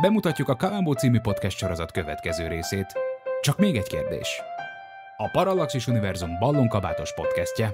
Bemutatjuk a Kalambó című podcast sorozat következő részét. Csak még egy kérdés. A Parallaxis Univerzum ballonkabátos podcastje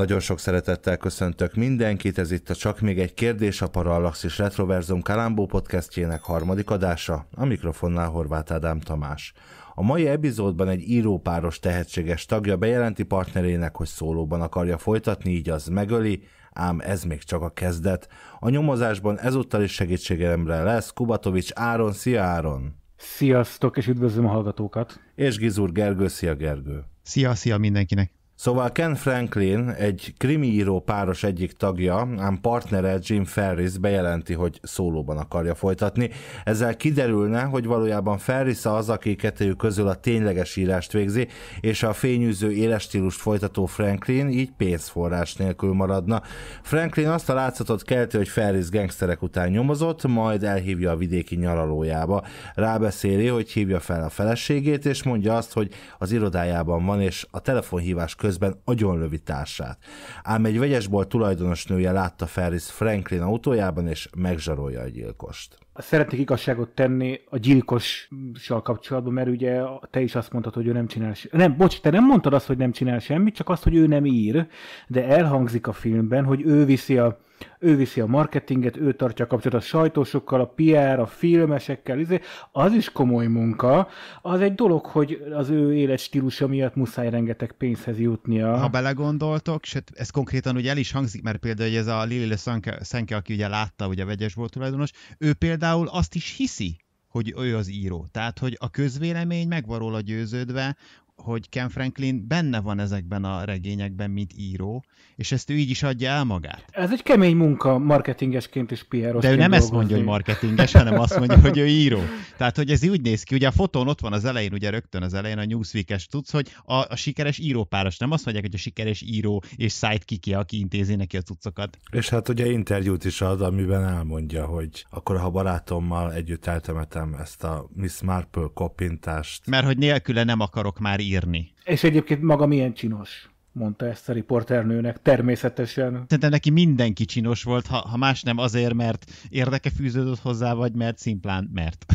Nagyon sok szeretettel köszöntök mindenkit, ez itt a Csak még egy kérdés a és Retroverzum Kalambó podcastjének harmadik adása, a mikrofonnál Horváth Ádám Tamás. A mai epizódban egy írópáros tehetséges tagja bejelenti partnerének, hogy szólóban akarja folytatni, így az megöli, ám ez még csak a kezdet. A nyomozásban ezúttal is segítségemre lesz Kubatovics Áron, szia Áron! Sziasztok, és üdvözlöm a hallgatókat! És Gizur Gergő, szia Gergő! Szia, szia mindenkinek! Szóval Ken Franklin, egy krimi író páros egyik tagja, ám partnere Jim Ferris bejelenti, hogy szólóban akarja folytatni. Ezzel kiderülne, hogy valójában Ferris az, aki kettőjük közül a tényleges írást végzi, és a fényűző éles stílust folytató Franklin így pénzforrás nélkül maradna. Franklin azt a látszatot kelti, hogy Ferris gengszerek után nyomozott, majd elhívja a vidéki nyaralójába. Rábeszéli, hogy hívja fel a feleségét, és mondja azt, hogy az irodájában van, és a telefonhívás közül közben agyonlövi társát. Ám egy vegyesbolt tulajdonosnője látta Ferris Franklin autójában, és megzsarolja a gyilkost. Szeretnék igazságot tenni a gyilkossal kapcsolatban, mert ugye te is azt mondtad, hogy ő nem csinál semmit. Nem, bocs, te nem mondtad azt, hogy nem csinál semmit, csak azt, hogy ő nem ír, de elhangzik a filmben, hogy ő viszi a ő viszi a marketinget, ő tartja a kapcsolatot a sajtósokkal, a PR, a filmesekkel, izé. az is komoly munka. Az egy dolog, hogy az ő életstílusa miatt muszáj rengeteg pénzhez jutnia. Ha belegondoltok, sőt, ez konkrétan ugye el is hangzik, mert például hogy ez a Lili Szenke, aki ugye látta, ugye a vegyes volt tulajdonos, ő például azt is hiszi, hogy ő az író. Tehát, hogy a közvélemény meg van róla győződve, hogy Ken Franklin benne van ezekben a regényekben, mint író, és ezt ő így is adja el magát. Ez egy kemény munka marketingesként és pr De ő nem ezt mondja, hogy marketinges, hanem azt mondja, hogy ő író. Tehát, hogy ez úgy néz ki, ugye a fotón ott van az elején, ugye rögtön az elején a Newsweek-es tudsz, hogy a, a sikeres írópáros, nem azt mondják, hogy a sikeres író és sidekick aki intézi neki a cuccokat. És hát ugye interjút is ad, amiben elmondja, hogy akkor ha barátommal együtt eltemetem ezt a Miss Marple kopintást. Mert hogy nélküle nem akarok már írni írni. És egyébként maga milyen csinos, mondta ezt a riporternőnek, természetesen. Szerintem neki mindenki csinos volt, ha, ha más nem azért, mert érdeke fűződött hozzá, vagy mert szimplán mert.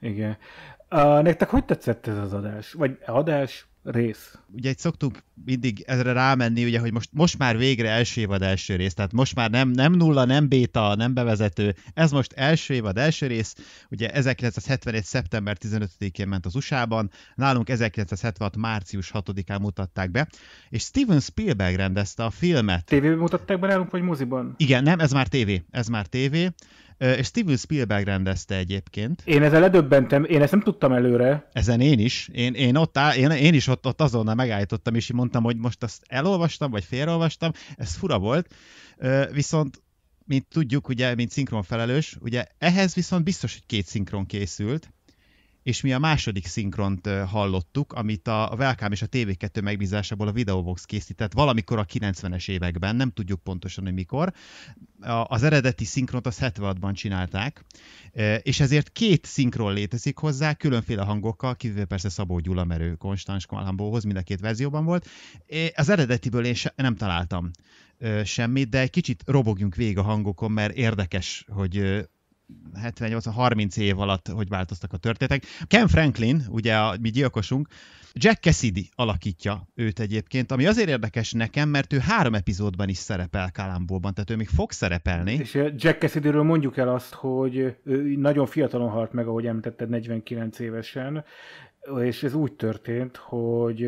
Igen. A, nektek hogy tetszett ez az adás? Vagy adás, rész. Ugye egy szoktuk mindig ezre rámenni, ugye, hogy most, most már végre első évad első rész, tehát most már nem, nem nulla, nem béta, nem bevezető, ez most első évad első rész, ugye 1971. szeptember 15-én ment az USA-ban, nálunk 1976. március 6-án mutatták be, és Steven Spielberg rendezte a filmet. TV mutatták be nálunk, vagy moziban? Igen, nem, ez már tévé, ez már tévé és Steven Spielberg rendezte egyébként. Én ezzel ledöbbentem, én ezt nem tudtam előre. Ezen én is, én, én, ott, áll, én, én is ott, ott azonnal megállítottam, és mondtam, hogy most azt elolvastam, vagy félreolvastam, ez fura volt, viszont mint tudjuk, ugye, mint szinkron felelős, ugye ehhez viszont biztos, hogy két szinkron készült, és mi a második szinkront hallottuk, amit a Velkám és a TV2 megbízásából a Videobox készített valamikor a 90-es években, nem tudjuk pontosan, hogy mikor. Az eredeti szinkront az 76-ban csinálták, és ezért két szinkron létezik hozzá, különféle hangokkal, kivéve persze Szabó Gyula, merő Konstans Kalambóhoz, mind a két verzióban volt. Az eredetiből én nem találtam semmit, de egy kicsit robogjunk végig a hangokon, mert érdekes, hogy 70 30 év alatt hogy változtak a történetek. Ken Franklin, ugye a mi gyilkosunk, Jack Cassidy alakítja őt egyébként, ami azért érdekes nekem, mert ő három epizódban is szerepel Kalambóban, tehát ő még fog szerepelni. És eh, Jack Cassidyről mondjuk el azt, hogy eh, ő nagyon fiatalon halt meg, ahogy említetted, 49 évesen, és ez úgy történt, hogy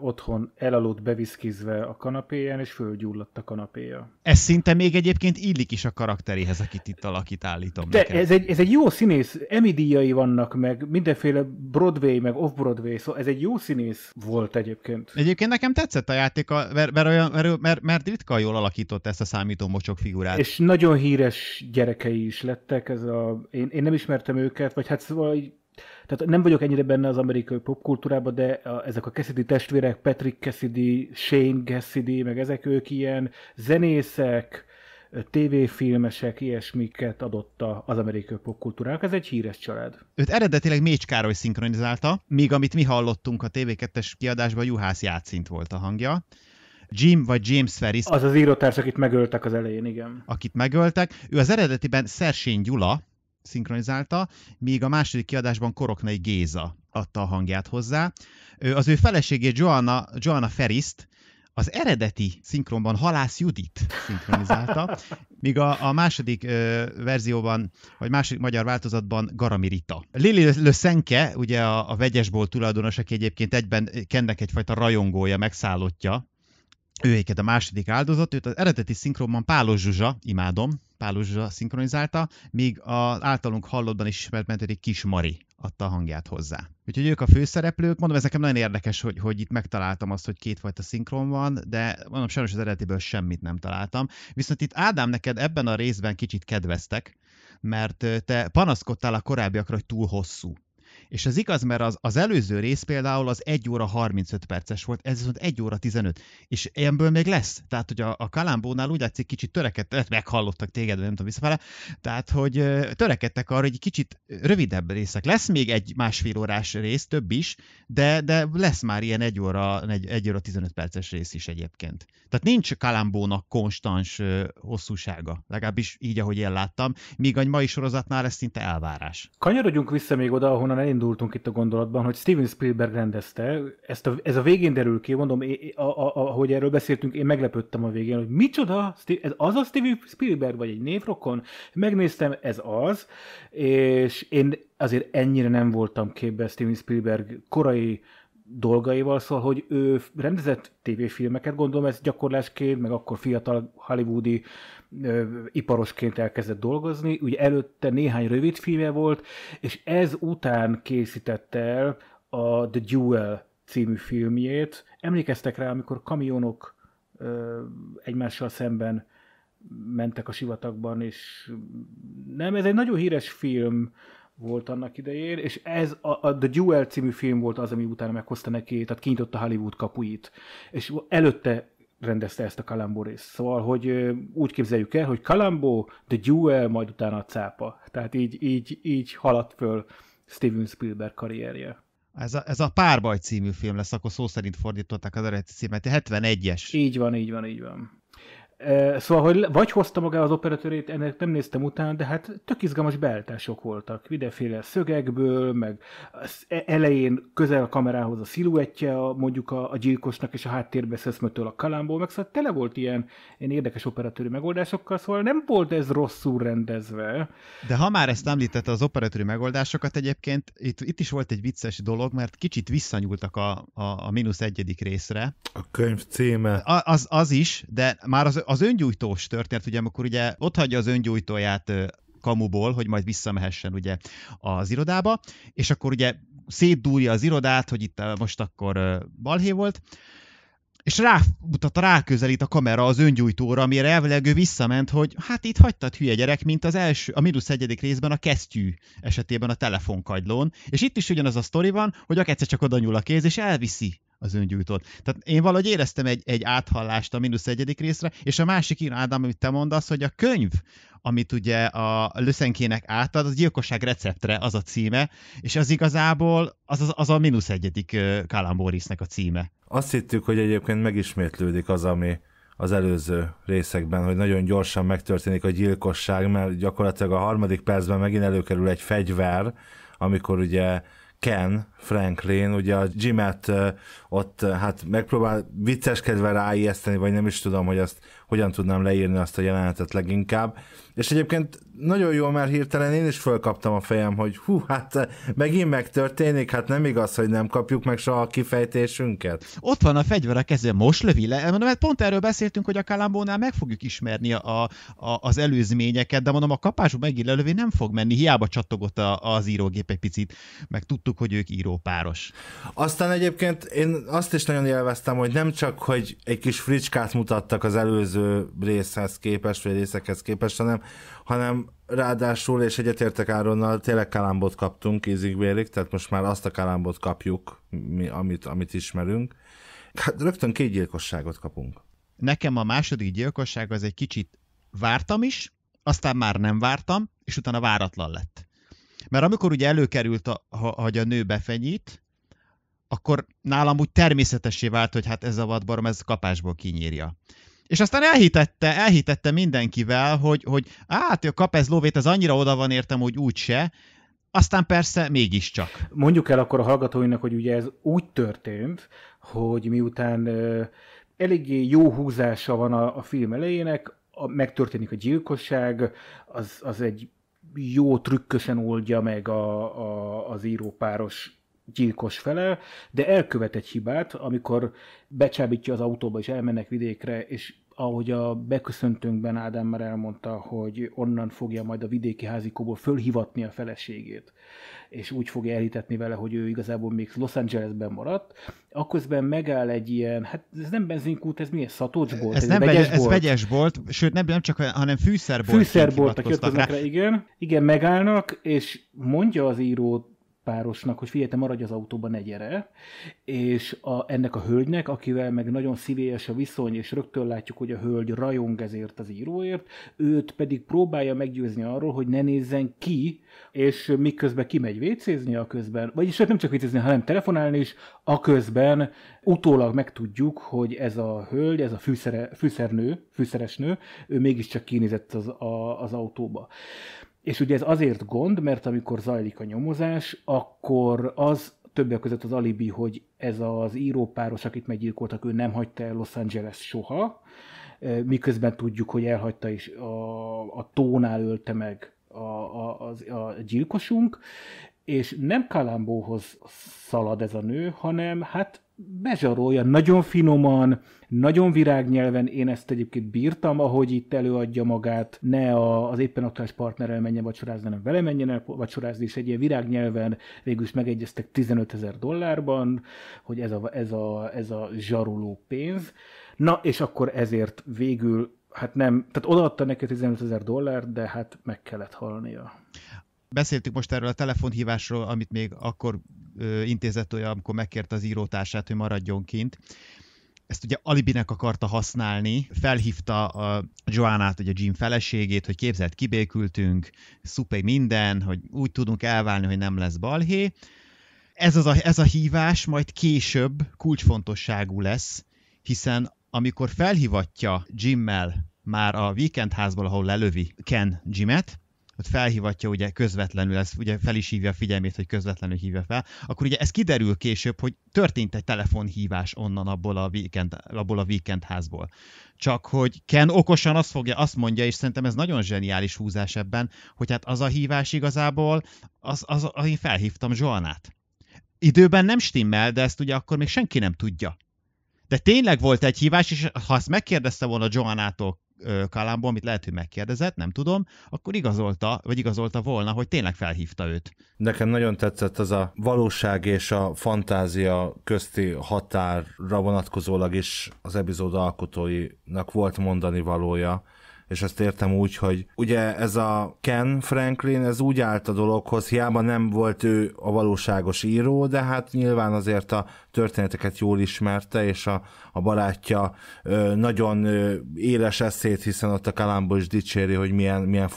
otthon elaludt beviszkizve a kanapéján, és fölgyulladt a kanapéja. Ez szinte még egyébként illik is a karakteréhez, akit itt alakít, állítom De neked. Ez egy, ez egy jó színész, emidíjai vannak meg, mindenféle Broadway, meg Off-Broadway, szóval ez egy jó színész volt egyébként. Egyébként nekem tetszett a játéka, mert, mert, olyan, mert, mert, mert ritka jól alakított ezt a számítómocsok figurát. És nagyon híres gyerekei is lettek, ez a, én, én nem ismertem őket, vagy hát szóval tehát nem vagyok ennyire benne az amerikai popkultúrában, de a, ezek a Cassidy testvérek, Patrick Cassidy, Shane Cassidy, meg ezek ők ilyen zenészek, tévéfilmesek, ilyesmiket adotta az amerikai popkultúrának. Ez egy híres család. Őt eredetileg Mécs Károly szinkronizálta, míg amit mi hallottunk a TV2-es kiadásban, Juhász Játszint volt a hangja. Jim vagy James Ferris. Az az írótárs, akit megöltek az elején, igen. Akit megöltek. Ő az eredetiben Szersény Gyula, szinkronizálta, míg a második kiadásban Koroknai Géza adta a hangját hozzá. Az ő felesége, Joanna, Joanna Feriszt az eredeti szinkronban Halász Judit szinkronizálta, míg a, a második ö, verzióban, vagy második magyar változatban Garami Rita. Lili Löszenke, ugye a, a vegyesból tulajdonos, aki egyébként egyben Kennek egyfajta rajongója, megszállottja, őiket a második áldozat, őt az eredeti szinkronban Pálos Zsuzsa, imádom, Pálos Zsuzsa szinkronizálta, míg az általunk hallottban ismert menteti Kis Mari adta a hangját hozzá. Úgyhogy ők a főszereplők, mondom, ez nekem nagyon érdekes, hogy, hogy itt megtaláltam azt, hogy kétfajta szinkron van, de mondom, sajnos az eredetiből semmit nem találtam. Viszont itt Ádám, neked ebben a részben kicsit kedveztek, mert te panaszkodtál a korábbiakra, hogy túl hosszú és ez igaz, mert az, az előző rész például az 1 óra 35 perces volt, ez viszont 1 óra 15. És ilyenből még lesz. Tehát, hogy a, a Kalambónál úgy látszik, kicsit törekedtek, meghallottak téged, nem tudom visszafele, tehát, hogy törekedtek arra, hogy egy kicsit rövidebb részek. Lesz még egy másfél órás rész, több is, de, de lesz már ilyen 1 óra, 1, 1 óra 15 perces rész is egyébként. Tehát nincs Kalambónak konstans hosszúsága, legalábbis így, ahogy én láttam, míg a mai sorozatnál ez szinte elvárás. Kanyarodjunk vissza még oda, ahonnan elindult elindultunk itt a gondolatban, hogy Steven Spielberg rendezte, ezt a, ez a végén derül ki, mondom, hogy ahogy erről beszéltünk, én meglepődtem a végén, hogy micsoda, ez az a Steven Spielberg, vagy egy névrokon? Megnéztem, ez az, és én azért ennyire nem voltam képbe Steven Spielberg korai uh, dolgaival, szóval, hogy ő rendezett tévéfilmeket, gondolom ez gyakorlásként, meg akkor fiatal hollywoodi ö, iparosként elkezdett dolgozni, ugye előtte néhány rövid filmje volt, és ez után készítette el a The Duel című filmjét. Emlékeztek rá, amikor kamionok ö, egymással szemben mentek a sivatagban, és nem, ez egy nagyon híres film, volt annak idején, és ez a, a The Duel című film volt az, ami utána meghozta neki, tehát kinyitotta Hollywood kapuit, és előtte rendezte ezt a Kalambó részt. Szóval, hogy úgy képzeljük el, hogy Kalambó, The Duel, majd utána a cápa. Tehát így, így, így haladt föl Steven Spielberg karrierje. Ez a, ez a Párbaj című film lesz, akkor szó szerint fordították az eredeti címet, 71-es. Így van, így van, így van. Szóval, hogy vagy hozta magá az operatőrét, ennek nem néztem utána, de hát tök izgalmas beállítások voltak. Videféle szögekből, meg e- elején közel a kamerához a sziluettje a, mondjuk a, a gyilkosnak, és a háttérbe szeszmötől a kalámból, meg szóval tele volt ilyen, ilyen érdekes operatőri megoldásokkal, szóval nem volt ez rosszul rendezve. De ha már ezt említette az operatőri megoldásokat, egyébként itt, itt is volt egy vicces dolog, mert kicsit visszanyúltak a, a, a mínusz egyedik részre. A könyv címe. A, az, az is, de már az, az öngyújtós történet, ugye, amikor ugye ott hagyja az öngyújtóját kamuból, hogy majd visszamehessen ugye az irodába, és akkor ugye szétdúrja az irodát, hogy itt most akkor balhé volt, és rámutat, ráközelít a kamera az öngyújtóra, amire elvileg ő visszament, hogy hát itt hagytad hülye gyerek, mint az első, a mínusz egyedik részben a kesztyű esetében a telefonkagylón, és itt is ugyanaz a sztori van, hogy egyszer csak oda nyúl a kéz, és elviszi az öngyújtót. Tehát én valahogy éreztem egy, egy áthallást a mínusz egyedik részre, és a másik ír, Ádám, amit te mondasz, hogy a könyv, amit ugye a Löszenkének átad, az gyilkosság receptre, az a címe, és az igazából az, az, az a mínusz egyedik Borisnek a címe. Azt hittük, hogy egyébként megismétlődik az, ami az előző részekben, hogy nagyon gyorsan megtörténik a gyilkosság, mert gyakorlatilag a harmadik percben megint előkerül egy fegyver, amikor ugye Ken Franklin ugye a Jimet ott eh, hát megpróbál vicceskedve ráijeszteni, vagy nem is tudom, hogy azt hogyan tudnám leírni azt a jelenetet leginkább. És egyébként nagyon jól, mert hirtelen én is fölkaptam a fejem, hogy hú, hát eh, megint megtörténik, hát nem igaz, hogy nem kapjuk meg soha a kifejtésünket. Ott van a fegyver a kezében, most lövi le, mondom, mert hát pont erről beszéltünk, hogy a Kalambónál meg fogjuk ismerni a, a, az előzményeket, de mondom, a kapású megint lelövi nem fog menni, hiába csattogott a, az írógép egy picit, meg tudtuk, hogy ők írópáros. Aztán egyébként én azt is nagyon élveztem, hogy nem csak, hogy egy kis fricskát mutattak az előző részhez képest, vagy részekhez képest, hanem, hanem ráadásul, és egyetértek Áronnal, tényleg kalámbot kaptunk ízig tehát most már azt a kalambot kapjuk, mi, amit, amit ismerünk. Hát rögtön két gyilkosságot kapunk. Nekem a második gyilkosság az egy kicsit vártam is, aztán már nem vártam, és utána váratlan lett. Mert amikor ugye előkerült, a, hogy a nő befenyít, akkor nálam úgy természetesé vált, hogy hát ez a vadbarom, ez kapásból kinyírja. És aztán elhitette, elhitette mindenkivel, hogy, hogy hát a kap ez lóvét, ez annyira oda van értem, hogy úgyse, aztán persze mégiscsak. Mondjuk el akkor a hallgatóinak, hogy ugye ez úgy történt, hogy miután ö, eléggé jó húzása van a, a film elejének, a, megtörténik a gyilkosság, az, az egy jó trükkösen oldja meg a, a, az írópáros gyilkos fele, de elkövet egy hibát, amikor becsábítja az autóba és elmennek vidékre, és ahogy a beköszöntőnkben Ádám már elmondta, hogy onnan fogja majd a vidéki házikóból fölhivatni a feleségét, és úgy fogja elhitetni vele, hogy ő igazából még Los Angelesben maradt, akközben megáll egy ilyen, hát ez nem benzinkút, ez milyen szatócsbolt? ez, ez, nem vegyes, ez vegyes volt, sőt nem, nem csak hanem fűszerbolt. Fűszerboltak a rá. rá, igen. Igen, megállnak, és mondja az író párosnak, hogy figyelj, te maradj az autóban, ne gyere, és a, ennek a hölgynek, akivel meg nagyon szívélyes a viszony, és rögtön látjuk, hogy a hölgy rajong ezért az íróért, őt pedig próbálja meggyőzni arról, hogy ne nézzen ki, és miközben kimegy vécézni a közben, vagyis hát nem csak vécézni, hanem telefonálni is, a közben utólag megtudjuk, hogy ez a hölgy, ez a fűszere, fűszernő, fűszeresnő, ő mégiscsak kinézett az, a, az autóba. És ugye ez azért gond, mert amikor zajlik a nyomozás, akkor az többek között az alibi, hogy ez az írópáros, akit meggyilkoltak, ő nem hagyta el Los Angeles soha, eh, miközben tudjuk, hogy elhagyta is a, a tónál ölte meg a, a, a, a gyilkosunk, és nem Kalambóhoz szalad ez a nő, hanem hát bezsarolja, nagyon finoman, nagyon virágnyelven, én ezt egyébként bírtam, ahogy itt előadja magát, ne a, az éppen aktuális partnerrel menjen vacsorázni, hanem vele menjen el vacsorázni, és egy ilyen virágnyelven végül is megegyeztek 15 ezer dollárban, hogy ez a, ez, a, ez a zsaruló pénz. Na, és akkor ezért végül, hát nem, tehát odaadta neki 15 ezer dollár, de hát meg kellett halnia. Beszéltük most erről a telefonhívásról, amit még akkor ö, intézett olyan, amikor megkérte az írótársát, hogy maradjon kint ezt ugye alibinek akarta használni, felhívta a Joannát, ugye a Jim feleségét, hogy képzelt, kibékültünk, szuper minden, hogy úgy tudunk elválni, hogy nem lesz balhé. Ez, az a, ez a hívás majd később kulcsfontosságú lesz, hiszen amikor felhívatja Jimmel már a Weekend házból, ahol lelövi Ken Jimet, ott felhívatja ugye közvetlenül, ez ugye fel is hívja a figyelmét, hogy közvetlenül hívja fel, akkor ugye ez kiderül később, hogy történt egy telefonhívás onnan abból a, weekend, abból a weekend házból. Csak hogy Ken okosan azt, fogja, azt mondja, és szerintem ez nagyon zseniális húzás ebben, hogy hát az a hívás igazából, az, az, az én felhívtam Zsoanát. Időben nem stimmel, de ezt ugye akkor még senki nem tudja. De tényleg volt egy hívás, és ha azt megkérdezte volna Joanától Kalámból, amit lehet, hogy megkérdezett, nem tudom, akkor igazolta, vagy igazolta volna, hogy tényleg felhívta őt. Nekem nagyon tetszett az a valóság és a fantázia közti határra vonatkozólag is az epizód alkotóinak volt mondani valója, és ezt értem úgy, hogy ugye ez a Ken Franklin, ez úgy állt a dologhoz, hiába nem volt ő a valóságos író, de hát nyilván azért a történeteket jól ismerte, és a, a barátja ö, nagyon ö, éles eszét, hiszen ott a Kalámból is dicséri, hogy milyen, milyen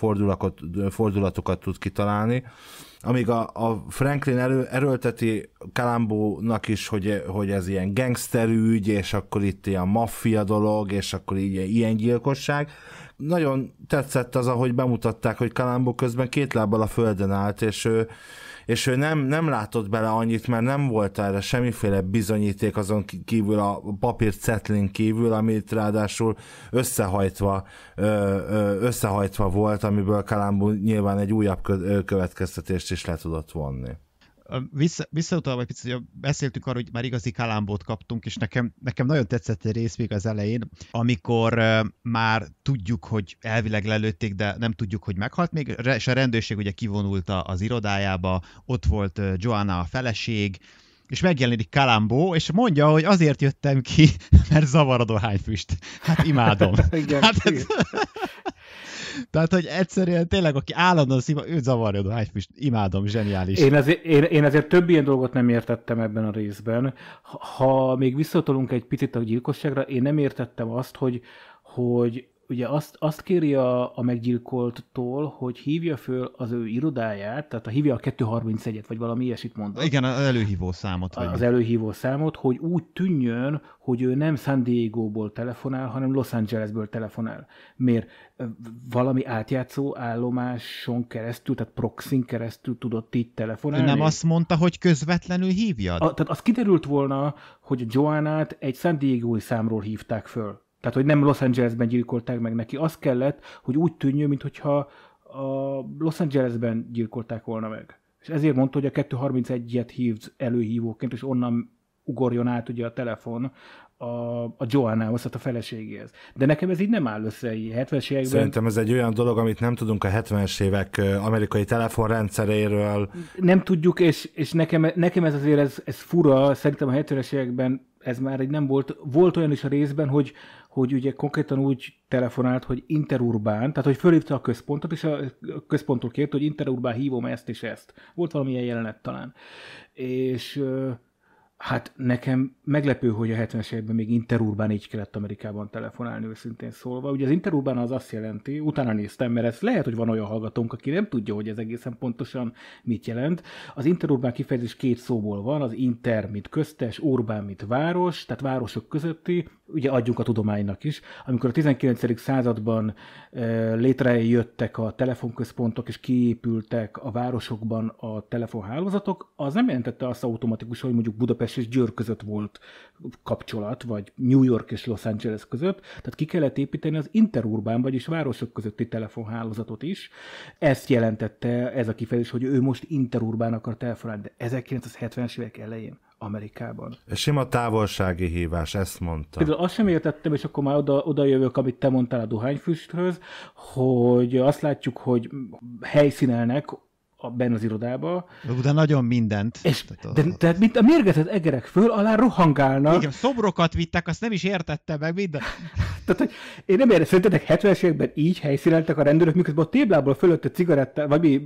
fordulatokat tud kitalálni amíg a, a Franklin erő, erőlteti Kalambónak is, hogy, hogy ez ilyen gangsterügy, és akkor itt ilyen maffia dolog, és akkor így, ilyen gyilkosság, nagyon tetszett az, ahogy bemutatták, hogy Kalambó közben két lábbal a földön állt, és ő, és ő nem, nem látott bele annyit, mert nem volt erre semmiféle bizonyíték azon kívül, a papír cetlin kívül, amit ráadásul összehajtva, összehajtva volt, amiből Kalambó nyilván egy újabb következtetést is le tudott vonni vissza, visszautalva egy picit, beszéltük arról, hogy már igazi kalambót kaptunk, és nekem, nekem nagyon tetszett egy rész még az elején, amikor már tudjuk, hogy elvileg lelőtték, de nem tudjuk, hogy meghalt még, és a rendőrség ugye kivonult az irodájába, ott volt Joanna a feleség, és megjelenik Kalambó, és mondja, hogy azért jöttem ki, mert zavar a dohányfüst. Hát imádom. igen, hát, igen. Tehát, hogy egyszerűen tényleg, aki állandóan szíva, ő zavarja a Hypebeast. Hát imádom, zseniális. Én ezért, én, én ezért több ilyen dolgot nem értettem ebben a részben. Ha még visszatolunk egy picit a gyilkosságra, én nem értettem azt, hogy, hogy ugye azt, azt kéri a, a meggyilkolttól, hogy hívja föl az ő irodáját, tehát a hívja a 231-et, vagy valami ilyesit mondott. Igen, az előhívó számot. Vagy az előhívó számot, hogy úgy tűnjön, hogy ő nem San Diego-ból telefonál, hanem Los Angelesből telefonál. Miért? Valami átjátszó állomáson keresztül, tehát proxin keresztül tudott így telefonálni? Nem azt mondta, hogy közvetlenül hívja? tehát az kiderült volna, hogy Joannát egy San Diego-i számról hívták föl tehát, hogy nem Los Angelesben gyilkolták meg neki. Az kellett, hogy úgy tűnjön, mintha a Los Angelesben gyilkolták volna meg. És ezért mondta, hogy a 231-et hívd előhívóként, és onnan ugorjon át ugye a telefon a, a Joannához, tehát a feleségéhez. De nekem ez így nem áll össze, 70-es években. Szerintem ez egy olyan dolog, amit nem tudunk a 70-es évek amerikai telefonrendszeréről. Nem tudjuk, és, és nekem, nekem ez azért ez, ez fura, szerintem a 70-es években ez már egy nem volt, volt olyan is a részben, hogy, hogy ugye konkrétan úgy telefonált, hogy interurbán, tehát hogy fölhívta a központot, és a központok kért, hogy interurbán hívom ezt és ezt. Volt valamilyen jelenet talán. És Hát nekem meglepő, hogy a 70-es években még interurbán így kellett Amerikában telefonálni, őszintén szólva. Ugye az interurbán az azt jelenti, utána néztem, mert ez lehet, hogy van olyan hallgatónk, aki nem tudja, hogy ez egészen pontosan mit jelent. Az interurbán kifejezés két szóból van, az inter, mint köztes, urbán, mint város, tehát városok közötti, ugye adjunk a tudománynak is. Amikor a 19. században e, létrejöttek a telefonközpontok és kiépültek a városokban a telefonhálózatok, az nem jelentette azt automatikusan, hogy mondjuk Budapest Budapest és Győr között volt kapcsolat, vagy New York és Los Angeles között, tehát ki kellett építeni az interurbán, vagyis városok közötti telefonhálózatot is. Ezt jelentette ez a kifejezés, hogy ő most interurbán akar telefonálni, de 1970-es évek elején Amerikában. Sima távolsági hívás, ezt mondta. Például azt sem értettem, és akkor már oda, oda jövök, amit te mondtál a dohányfüsthöz, hogy azt látjuk, hogy helyszínelnek a, ben az irodába. De nagyon mindent. És, de, de, tehát mint a mérgezett egerek föl alá rohangálnak. Igen, szobrokat vittek, azt nem is értette meg minden. tehát, hogy én nem értem, szerintetek 70 években így helyszíneltek a rendőrök, miközben a téblából fölött a cigaretta, vagy mi,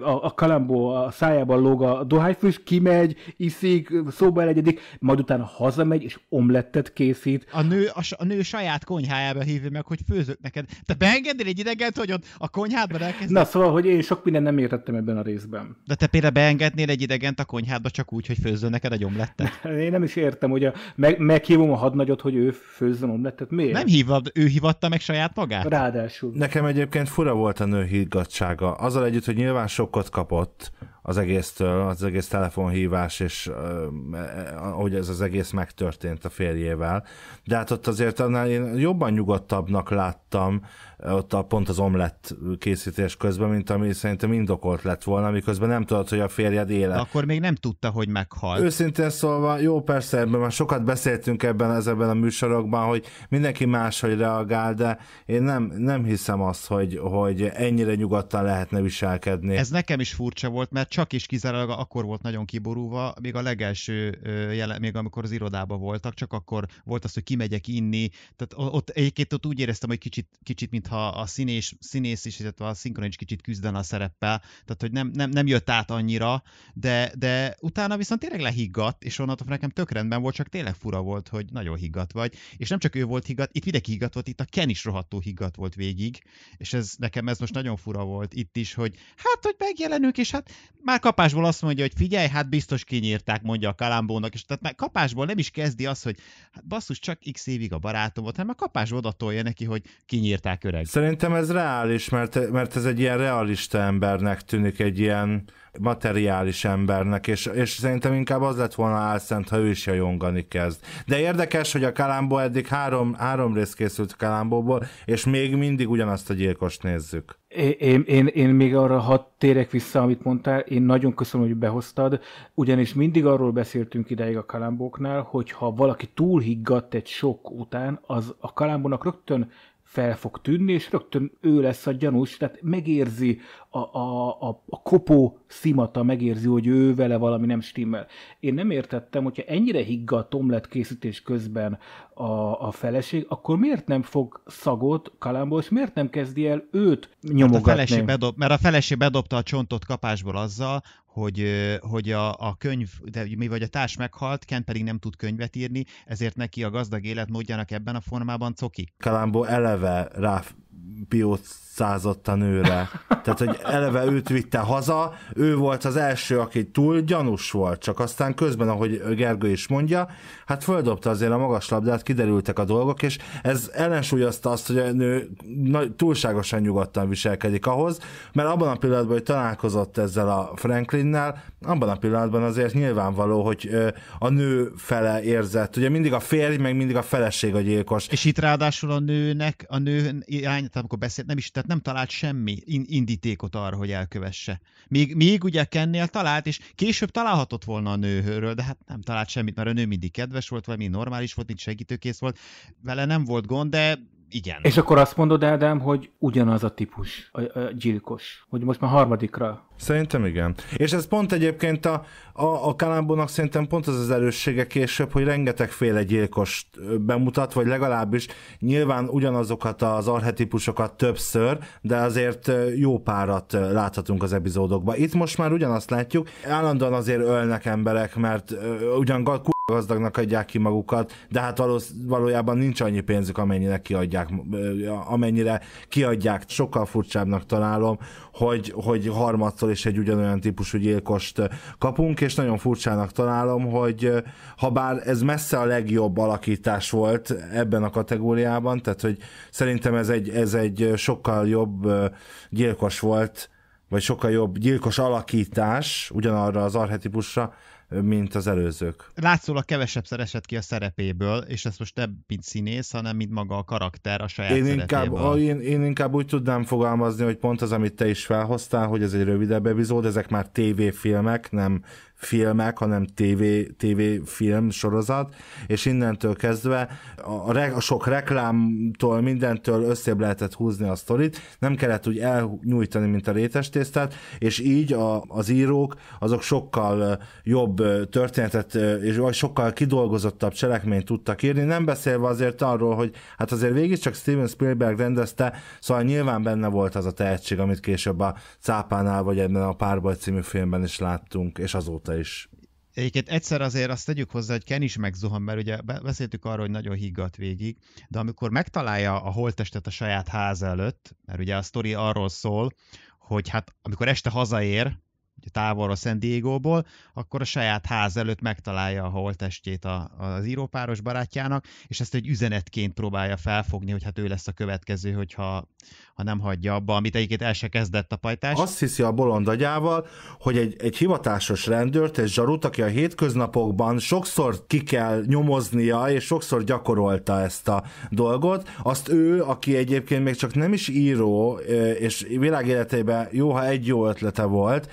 a, a kalambó a szájában lóg a dohányfű, és kimegy, iszik, szóba elegyedik, majd utána hazamegy, és omlettet készít. A nő, a, a nő saját konyhájába hívja meg, hogy főzök neked. Te beengedél egy ideget, hogy ott a konyhádban elkezdett? Na szóval, hogy én sok minden nem értettem szerettem ebben a részben. De te például beengednél egy idegent a konyhádba csak úgy, hogy főzzön neked egy omlettet? Én nem is értem, hogy a, meg, meghívom a hadnagyot, hogy ő főzzön omlettet. Miért? Nem hívod, ő hívatta meg saját magát? Ráadásul. Nekem egyébként fura volt a nő higgadsága. Azzal együtt, hogy nyilván sokat kapott, az egésztől, az egész telefonhívás, és e, e, ahogy ez az egész megtörtént a férjével. De hát ott azért annál én jobban nyugodtabbnak láttam ott a, pont az omlett készítés közben, mint ami szerintem indokolt lett volna, miközben nem tudod, hogy a férjed éle. Akkor még nem tudta, hogy meghalt. Őszintén szólva, jó persze, ebben már sokat beszéltünk ebben, ebben a műsorokban, hogy mindenki máshogy reagál, de én nem, nem hiszem azt, hogy, hogy ennyire nyugodtan lehetne viselkedni. Ez nekem is furcsa volt, mert csak is kizárólag akkor volt nagyon kiborúva, még a legelső, jele, még amikor az irodában voltak, csak akkor volt az, hogy kimegyek inni, tehát ott egyébként ott úgy éreztem, hogy kicsit, kicsit mintha a színés, színész is, illetve a szinkron is kicsit küzdene a szereppel, tehát hogy nem, nem, nem jött át annyira, de, de utána viszont tényleg lehiggadt, és onnantól nekem tök rendben volt, csak tényleg fura volt, hogy nagyon higgadt vagy, és nem csak ő volt higgadt, itt mindenki higgadt volt, itt a Ken is rohadtó higgadt volt végig, és ez nekem ez most nagyon fura volt itt is, hogy hát, hogy megjelenünk, és hát már kapásból azt mondja, hogy figyelj, hát biztos kinyírták, mondja a kalambónak, és tehát már kapásból nem is kezdi azt, hogy hát basszus, csak x évig a barátom volt, hanem már kapásból odatolja neki, hogy kinyírták öreg. Szerintem ez reális, mert, mert ez egy ilyen realista embernek tűnik, egy ilyen materiális embernek, és, és szerintem inkább az lett volna álszent, ha ő is jajongani kezd. De érdekes, hogy a Kalambó eddig három, három rész készült Kalambóból, és még mindig ugyanazt a gyilkost nézzük. Én, én, én még arra hat térek vissza, amit mondtál, én nagyon köszönöm, hogy behoztad, ugyanis mindig arról beszéltünk ideig a kalambóknál, hogy ha valaki túl higgadt egy sok után, az a kalambónak rögtön fel fog tűnni, és rögtön ő lesz a gyanús, tehát megérzi a, a, a kopó szimata megérzi, hogy ő vele valami nem stimmel. Én nem értettem, hogyha ennyire higga a tomlet készítés közben a, a feleség, akkor miért nem fog szagot kalámból, és miért nem kezdi el őt hát nyomogatni? Mert a feleség, bedob, mert a feleség bedobta a csontot kapásból azzal, hogy, hogy a, a könyv, de mi vagy a társ meghalt, Ken pedig nem tud könyvet írni, ezért neki a gazdag életmódjának ebben a formában coki. Kalambó eleve rá piócázott a nőre. Tehát, hogy eleve őt vitte haza, ő volt az első, aki túl gyanús volt, csak aztán közben, ahogy Gergő is mondja, hát földobta azért a magas labdát, kiderültek a dolgok, és ez ellensúlyozta azt, hogy a nő túlságosan nyugodtan viselkedik ahhoz, mert abban a pillanatban, hogy találkozott ezzel a Franklinnel, abban a pillanatban azért nyilvánvaló, hogy a nő fele érzett. Ugye mindig a férj, meg mindig a feleség a gyilkos. És itt ráadásul a nőnek, a nő irány, tehát amikor beszélt, nem is, tehát nem talált semmi indítékot arra, hogy elkövesse. Még, még ugye Kennél talált, és később találhatott volna a nőhőről, de hát nem talált semmit, mert a nő mindig kedves volt, vagy mi normális volt, mint segítőkész volt. Vele nem volt gond, de igen. És akkor azt mondod, Ádám, hogy ugyanaz a típus, a, a gyilkos, hogy most már harmadikra. Szerintem igen. És ez pont egyébként a, a, a Kalambónak szerintem pont az az erőssége később, hogy rengetegféle gyilkost bemutat, vagy legalábbis nyilván ugyanazokat az arhetipusokat többször, de azért jó párat láthatunk az epizódokban. Itt most már ugyanazt látjuk, állandóan azért ölnek emberek, mert ugyan gazdagnak adják ki magukat, de hát valósz, valójában nincs annyi pénzük, amennyire kiadják, amennyire kiadják. Sokkal furcsábbnak találom, hogy, hogy harmadszor is egy ugyanolyan típusú gyilkost kapunk, és nagyon furcsának találom, hogy ha bár ez messze a legjobb alakítás volt ebben a kategóriában, tehát hogy szerintem ez egy, ez egy sokkal jobb gyilkos volt, vagy sokkal jobb gyilkos alakítás ugyanarra az arhetipusra, mint az előzők. Látszólag kevesebb esett ki a szerepéből, és ez most nem mint színész, hanem mint maga a karakter a saját én inkább, a, én, én inkább úgy tudnám fogalmazni, hogy pont az, amit te is felhoztál, hogy ez egy rövidebb epizód, ezek már tévéfilmek, nem filmek, hanem TV, TV film sorozat, és innentől kezdve a, re, a sok reklámtól, mindentől összébb lehetett húzni a sztorit, nem kellett úgy elnyújtani, mint a rétes tésztát, és így a, az írók azok sokkal jobb történetet, és vagy sokkal kidolgozottabb cselekményt tudtak írni, nem beszélve azért arról, hogy hát azért végig csak Steven Spielberg rendezte, szóval nyilván benne volt az a tehetség, amit később a Cápánál, vagy ebben a Párbaj című filmben is láttunk, és azóta is. Egyébként egyszer azért azt tegyük hozzá, hogy Ken is megzuhan, mert ugye beszéltük arról, hogy nagyon higgadt végig, de amikor megtalálja a holttestet a saját ház előtt, mert ugye a sztori arról szól, hogy hát amikor este hazaér, a San Diego-ból, akkor a saját ház előtt megtalálja a holtestjét a, az írópáros barátjának, és ezt egy üzenetként próbálja felfogni, hogy hát ő lesz a következő, hogyha ha nem hagyja abba, amit egyébként el se kezdett a pajtás. Azt hiszi a bolond agyával, hogy egy, egy hivatásos rendőrt, egy zsarut, aki a hétköznapokban sokszor ki kell nyomoznia, és sokszor gyakorolta ezt a dolgot, azt ő, aki egyébként még csak nem is író, és világéletében jó, ha egy jó ötlete volt,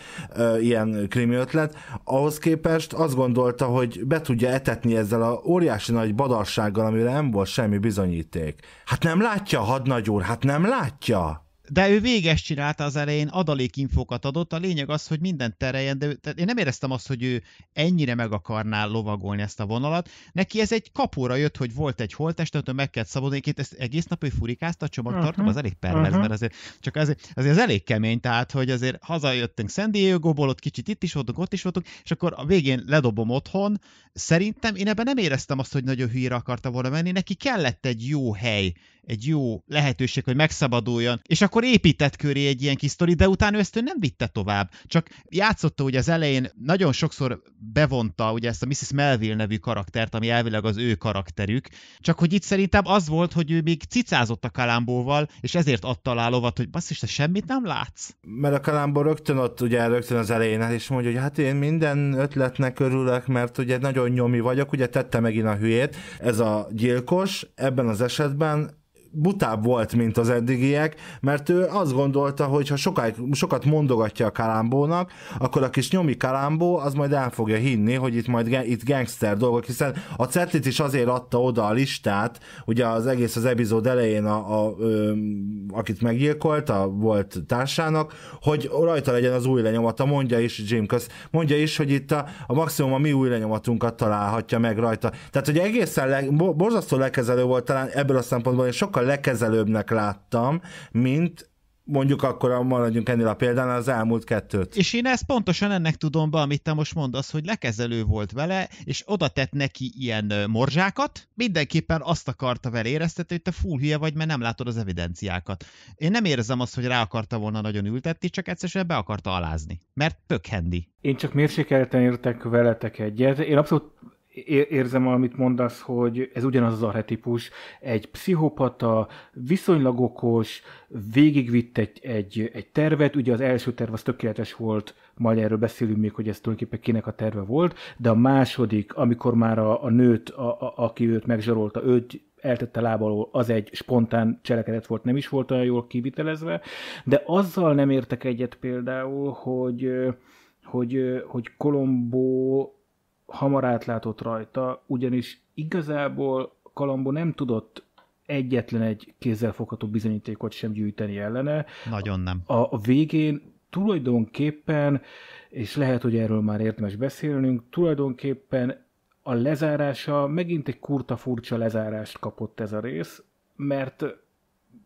ilyen krimi ötlet, ahhoz képest azt gondolta, hogy be tudja etetni ezzel a óriási nagy badarsággal, amire nem volt semmi bizonyíték. Hát nem látja, hadnagy úr, hát nem látja! de ő véges csinálta az elején, adalékinfokat adott, a lényeg az, hogy mindent tereljen, de ő, tehát én nem éreztem azt, hogy ő ennyire meg akarná lovagolni ezt a vonalat. Neki ez egy kapóra jött, hogy volt egy holtest, tehát meg kellett szabadulni, ezt egész nap ő furikázta, csomagtartom, mhm. uh-huh. az elég pervers, uh-huh. mert azért, csak azért, azért az elég kemény, tehát, hogy azért hazajöttünk San Diego-ból, ott kicsit itt is voltunk, ott is voltunk, és akkor a végén ledobom otthon. Szerintem én ebben nem éreztem azt, hogy nagyon hülyére akarta volna menni, neki kellett egy jó hely, egy jó lehetőség, hogy megszabaduljon, és akkor épített köré egy ilyen kis sztori, de utána ezt ő nem vitte tovább. Csak játszotta, hogy az elején nagyon sokszor bevonta ugye ezt a Mrs. Melville nevű karaktert, ami elvileg az ő karakterük, csak hogy itt szerintem az volt, hogy ő még cicázott a kalambóval, és ezért adta alá lovat, hogy basszus, te semmit nem látsz. Mert a kalambó rögtön ott, ugye rögtön az elején el is mondja, hogy hát én minden ötletnek örülök, mert ugye nagyon nyomi vagyok, ugye tette megint a hülyét, ez a gyilkos, ebben az esetben butább volt, mint az eddigiek, mert ő azt gondolta, hogy ha sokáig, sokat mondogatja a kalámbónak, akkor a kis nyomi kalámbó, az majd el fogja hinni, hogy itt majd itt gangster dolgok, hiszen a Cetlit is azért adta oda a listát, ugye az egész az epizód elején a, a, ö, akit meggyilkolt, a volt társának, hogy rajta legyen az új lenyomata, mondja is Jim köz, mondja is, hogy itt a, a maximum a mi új lenyomatunkat találhatja meg rajta. Tehát, hogy egészen le, borzasztó lekezelő volt talán ebből a szempontból, és sokkal sokkal lekezelőbbnek láttam, mint mondjuk akkor maradjunk ennél a példán, az elmúlt kettőt. És én ezt pontosan ennek tudom be, amit te most mondasz, hogy lekezelő volt vele, és oda tett neki ilyen morzsákat, mindenképpen azt akarta vele éreztetni, hogy te full hülye vagy, mert nem látod az evidenciákat. Én nem érzem azt, hogy rá akarta volna nagyon ültetni, csak egyszerűen be akarta alázni, mert tök Én csak mérsékelten értek veletek egyet. Én abszolút érzem, amit mondasz, hogy ez ugyanaz az arhetipus, egy pszichopata, viszonylag okos, végigvitt egy, egy, egy tervet, ugye az első terv az tökéletes volt, majd erről beszélünk még, hogy ez tulajdonképpen kinek a terve volt, de a második, amikor már a, a nőt, a, a, aki őt megzsarolta, őt eltette lábalól, az egy spontán cselekedet volt, nem is volt olyan jól kivitelezve, de azzal nem értek egyet például, hogy hogy, hogy Kolombó hamar átlátott rajta, ugyanis igazából Kalambó nem tudott egyetlen egy kézzelfogható bizonyítékot sem gyűjteni ellene. Nagyon nem. A, a végén tulajdonképpen, és lehet, hogy erről már érdemes beszélnünk, tulajdonképpen a lezárása megint egy kurta furcsa lezárást kapott ez a rész, mert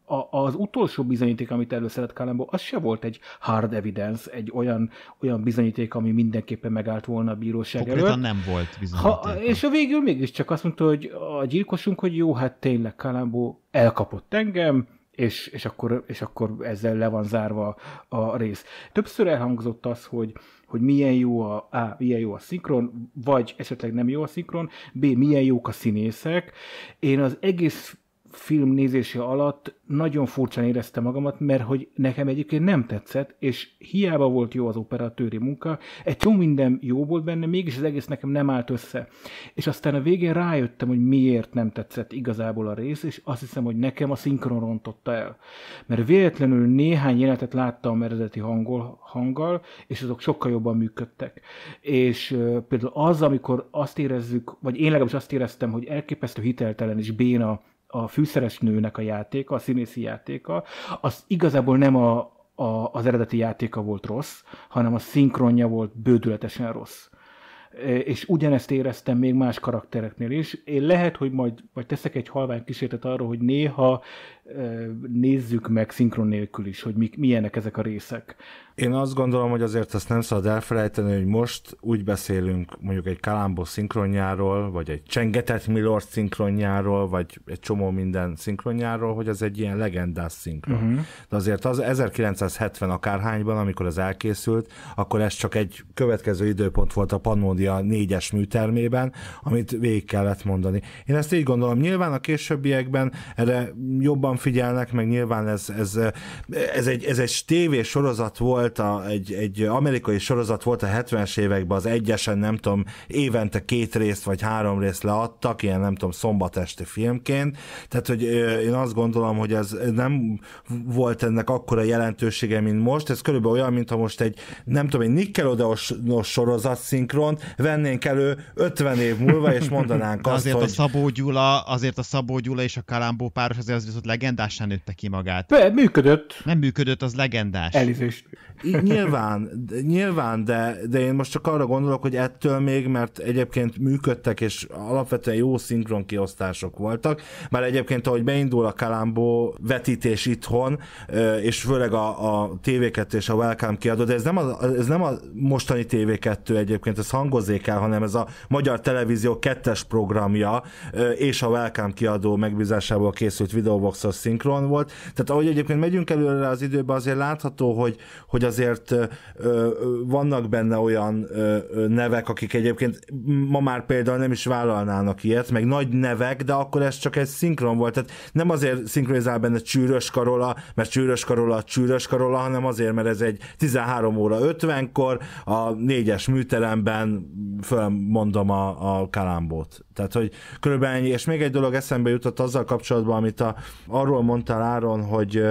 a, az utolsó bizonyíték, amit előszeret Kálemból, az se volt egy hard evidence, egy olyan, olyan bizonyíték, ami mindenképpen megállt volna a bíróság Konkrétan előtt. nem volt bizonyíték. Ha, és a végül mégiscsak azt mondta, hogy a gyilkosunk, hogy jó, hát tényleg Kálámbó elkapott engem, és, és, akkor, és akkor ezzel le van zárva a rész. Többször elhangzott az, hogy, hogy milyen jó a, a milyen jó a szinkron, vagy esetleg nem jó a szinkron, B, milyen jók a színészek. Én az egész film nézése alatt nagyon furcsán éreztem magamat, mert hogy nekem egyébként nem tetszett, és hiába volt jó az operatőri munka, egy csomó minden jó volt benne, mégis az egész nekem nem állt össze. És aztán a végén rájöttem, hogy miért nem tetszett igazából a rész, és azt hiszem, hogy nekem a szinkron rontotta el. Mert véletlenül néhány jelenetet láttam eredeti hangol, hanggal, és azok sokkal jobban működtek. És uh, például az, amikor azt érezzük, vagy én legalábbis azt éreztem, hogy elképesztő hiteltelen és béna a fűszeres nőnek a játéka, a színészi játéka, az igazából nem a, a, az eredeti játéka volt rossz, hanem a szinkronja volt bődületesen rossz. E, és ugyanezt éreztem még más karaktereknél is. Én lehet, hogy majd, majd teszek egy halvány kísérletet arra, hogy néha nézzük meg szinkron nélkül is, hogy mi milyenek ezek a részek. Én azt gondolom, hogy azért ezt nem szabad elfelejteni, hogy most úgy beszélünk mondjuk egy Kalambó szinkronjáról, vagy egy Csengetett Milor szinkronjáról, vagy egy csomó minden szinkronjáról, hogy ez egy ilyen legendás szinkron. Uh-huh. De azért az 1970 akárhányban, amikor ez elkészült, akkor ez csak egy következő időpont volt a Pannodia négyes műtermében, amit végig kellett mondani. Én ezt így gondolom, nyilván a későbbiekben erre jobban jobban figyelnek, meg nyilván ez, ez, ez, egy, ez egy tévés sorozat volt, a, egy, egy amerikai sorozat volt a 70-es években, az egyesen nem tudom, évente két részt vagy három részt leadtak, ilyen nem tudom, szombatesti filmként, tehát hogy én azt gondolom, hogy ez nem volt ennek akkora jelentősége, mint most, ez körülbelül olyan, mint ha most egy, nem tudom, egy nickelodeon sorozat szinkron vennénk elő 50 év múlva, és mondanánk azt, azért hogy... a Szabó Gyula, azért a Szabó Gyula és a kalámbó páros azért az viszont legend legendássá nőtte ki magát. Be, működött. Nem működött, az legendás. Elizés. Nyilván, nyilván, de, de én most csak arra gondolok, hogy ettől még, mert egyébként működtek, és alapvetően jó szinkron kiosztások voltak, már egyébként, ahogy beindul a Kalambó vetítés itthon, és főleg a, a TV2 és a Welcome kiadó, de ez nem a, ez nem a mostani TV2 egyébként, ez hangozék el, hanem ez a Magyar Televízió kettes programja, és a Welcome kiadó megbízásából készült videoboxos fontos szinkron volt. Tehát ahogy egyébként megyünk előre az időbe, azért látható, hogy, hogy azért ö, ö, vannak benne olyan ö, nevek, akik egyébként ma már például nem is vállalnának ilyet, meg nagy nevek, de akkor ez csak egy szinkron volt. Tehát nem azért szinkronizál benne Csűrös Karola, mert Csűrös Karola, Csűrös Karola, hanem azért, mert ez egy 13 óra 50-kor a négyes műteremben fölmondom a, a kalámbót. Tehát, hogy körülbelül ennyi. És még egy dolog eszembe jutott azzal kapcsolatban, amit a, a arról mondta Áron, hogy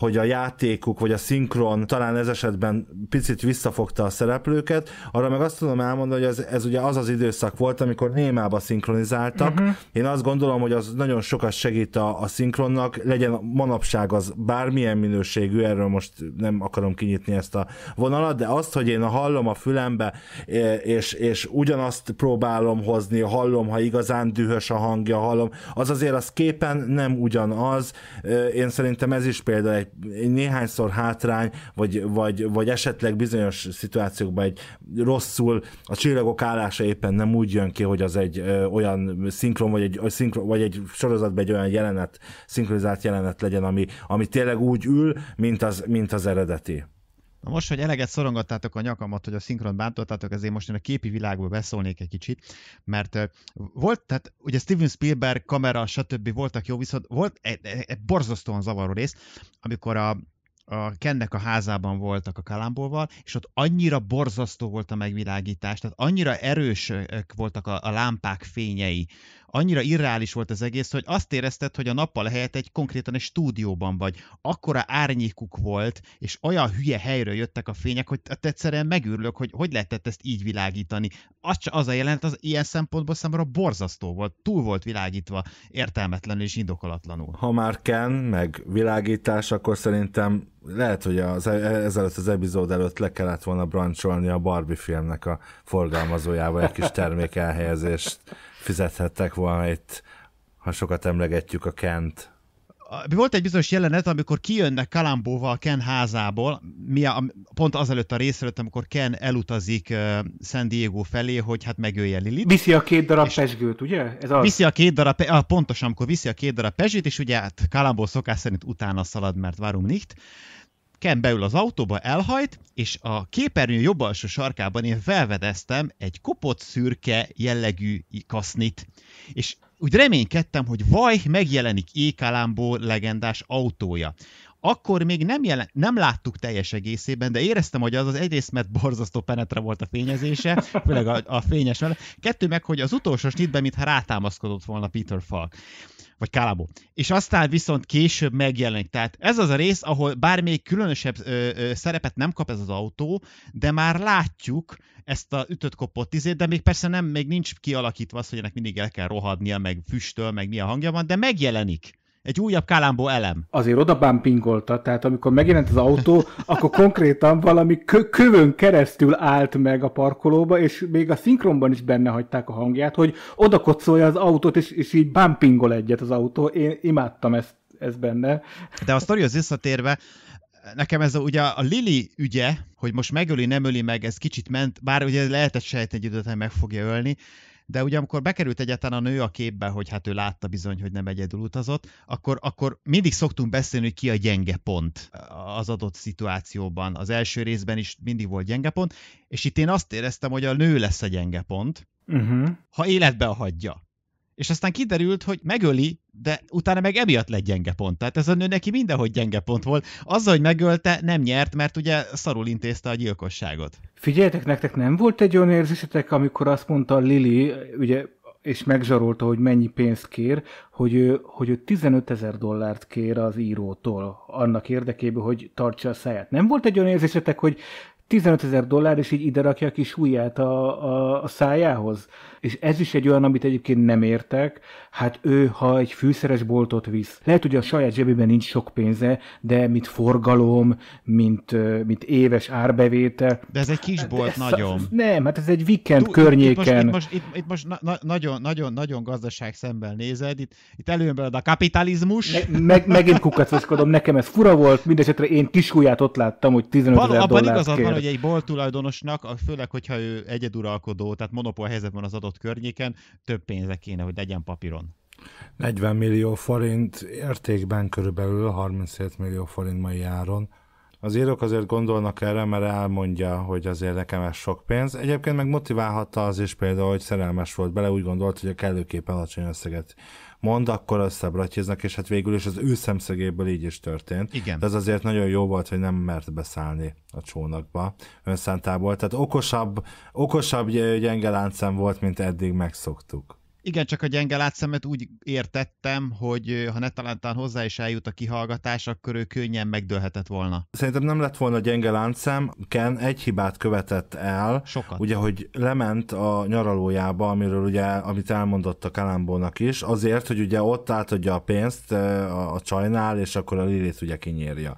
hogy a játékuk vagy a szinkron talán ez esetben picit visszafogta a szereplőket, arra meg azt tudom elmondani, hogy ez, ez ugye az az időszak volt, amikor némába szinkronizáltak. Uh-huh. Én azt gondolom, hogy az nagyon sokat segít a, a szinkronnak, legyen manapság az bármilyen minőségű, erről most nem akarom kinyitni ezt a vonalat, de azt, hogy én hallom a fülembe, e, és, és ugyanazt próbálom hozni, hallom, ha igazán dühös a hangja, hallom, az azért az képen nem ugyanaz. E, én szerintem ez is például egy egy néhányszor hátrány, vagy, vagy, vagy esetleg bizonyos szituációkban egy rosszul, a csillagok állása éppen nem úgy jön ki, hogy az egy ö, olyan szinkron, vagy egy, ö, szinkron, vagy egy sorozatban egy olyan jelenet, szinkronizált jelenet legyen, ami, ami tényleg úgy ül, mint az, mint az eredeti. Na most, hogy eleget szorongattátok a nyakamat, hogy a szinkron bántottátok, ezért most én a képi világból beszólnék egy kicsit, mert volt, tehát ugye Steven Spielberg, kamera, stb. voltak jó, viszont volt egy, egy, egy borzasztóan zavaró rész, amikor a, a Kennek a házában voltak a kalámbóval, és ott annyira borzasztó volt a megvilágítás, tehát annyira erősek voltak a, a lámpák fényei annyira irreális volt az egész, hogy azt érezted, hogy a nappal helyett egy konkrétan egy stúdióban vagy. Akkora árnyékuk volt, és olyan hülye helyről jöttek a fények, hogy egyszerűen megürlök, hogy hogy lehetett ezt így világítani. Az, az a jelent, az ilyen szempontból számomra borzasztó volt, túl volt világítva, értelmetlenül és indokolatlanul. Ha már Ken, meg világítás, akkor szerintem lehet, hogy az, e-, e-, ezelőtt az epizód előtt le kellett volna brancsolni a Barbie filmnek a forgalmazójával egy kis termékelhelyezést fizethettek volna itt, ha sokat emlegetjük a Kent. Volt egy bizonyos jelenet, amikor kijönnek Kalambóval Ken házából, mi a, pont azelőtt a rész előtt, amikor Ken elutazik uh, San Diego felé, hogy hát megölje Lilit. Viszi a két darab pezsgőt, ugye? Ez az. Viszi a két darab, ah, pontosan, amikor viszi a két darab pezsgőt, és ugye hát Kalambó szokás szerint utána szalad, mert várunk nicht. Uh, Ken beül az autóba, elhajt, és a képernyő jobb alsó sarkában én felvedeztem egy kopott szürke jellegű kasznit. És úgy reménykedtem, hogy vaj, megjelenik Ékálámbó legendás autója akkor még nem, jelen, nem láttuk teljes egészében, de éreztem, hogy az az egyrészt, mert borzasztó penetre volt a fényezése, főleg a, a fényes mellett. Kettő meg, hogy az utolsó snitben, mintha rátámaszkodott volna Peter Falk vagy Kálábó. És aztán viszont később megjelenik. Tehát ez az a rész, ahol bármelyik különösebb ö, ö, szerepet nem kap ez az autó, de már látjuk ezt a ütött kopott izét, de még persze nem, még nincs kialakítva az, hogy ennek mindig el kell rohadnia, meg füstöl, meg mi a hangja van, de megjelenik egy újabb kálámbó elem. Azért oda bumpingolta, tehát amikor megjelent az autó, akkor konkrétan valami kö- kövön keresztül állt meg a parkolóba, és még a szinkronban is benne hagyták a hangját, hogy oda kocolja az autót, és, és így bumpingol egyet az autó. Én imádtam ezt, ezt benne. De a sztorihoz visszatérve, nekem ez a, ugye a Lili ügye, hogy most megöli, nem öli meg, ez kicsit ment, bár ugye lehetett sejteni egy hogy meg fogja ölni, de ugye amikor bekerült egyáltalán a nő a képbe, hogy hát ő látta bizony, hogy nem egyedül utazott, akkor, akkor mindig szoktunk beszélni, hogy ki a gyenge pont az adott szituációban. Az első részben is mindig volt gyenge pont, és itt én azt éreztem, hogy a nő lesz a gyenge pont, uh-huh. ha életbe hagyja és aztán kiderült, hogy megöli, de utána meg emiatt lett gyenge pont. Tehát ez a nő neki mindenhogy gyenge pont volt. Azzal, hogy megölte, nem nyert, mert ugye szarul intézte a gyilkosságot. Figyeljetek, nektek nem volt egy olyan érzésetek, amikor azt mondta Lili, ugye és megzsarolta, hogy mennyi pénzt kér, hogy ő, hogy ő 15 ezer dollárt kér az írótól annak érdekében, hogy tartsa a száját. Nem volt egy olyan érzésetek, hogy 15 ezer dollár, és így ide rakja a kis ujját a, a, a szájához és ez is egy olyan, amit egyébként nem értek, hát ő, ha egy fűszeres boltot visz, lehet, hogy a saját zsebében nincs sok pénze, de mint forgalom, mint, mint éves árbevétel. De ez egy kis hát bolt ez, nagyon. Nem, hát ez egy weekend du, környéken. Itt most, itt most, itt, itt most na, na, nagyon, nagyon, nagyon gazdaság szemben nézed, itt, itt előbb a kapitalizmus. Me, meg, megint kukacoskodom, nekem ez fura volt, mindesetre én kiskuját ott láttam, hogy 15 ezer dollárt Abban igazad kér. van, hogy egy bolt tulajdonosnak, főleg, hogyha ő egyeduralkodó, tehát monopól helyzet van az adott adott környéken több pénze kéne, hogy legyen papíron. 40 millió forint értékben körülbelül 37 millió forint mai áron az írók azért gondolnak erre, mert elmondja, hogy azért nekem ez sok pénz. Egyébként meg motiválhatta az is például, hogy szerelmes volt bele, úgy gondolt, hogy a kellőképpen alacsony összeget mond, akkor összebratjéznak, és hát végül is az ő szemszögéből így is történt. Igen. De ez azért nagyon jó volt, hogy nem mert beszállni a csónakba önszántából. Tehát okosabb, okosabb gyenge láncem volt, mint eddig megszoktuk. Igen, csak a gyenge látszemet úgy értettem, hogy ha talán hozzá is eljut a kihallgatás, akkor ő könnyen megdőlhetett volna. Szerintem nem lett volna gyenge láncszem, Ken egy hibát követett el. Sokat. Ugye, hogy lement a nyaralójába, amiről ugye, amit elmondott a Kalambónak is, azért, hogy ugye ott átadja a pénzt a, a csajnál, és akkor a Lilit ugye kinyírja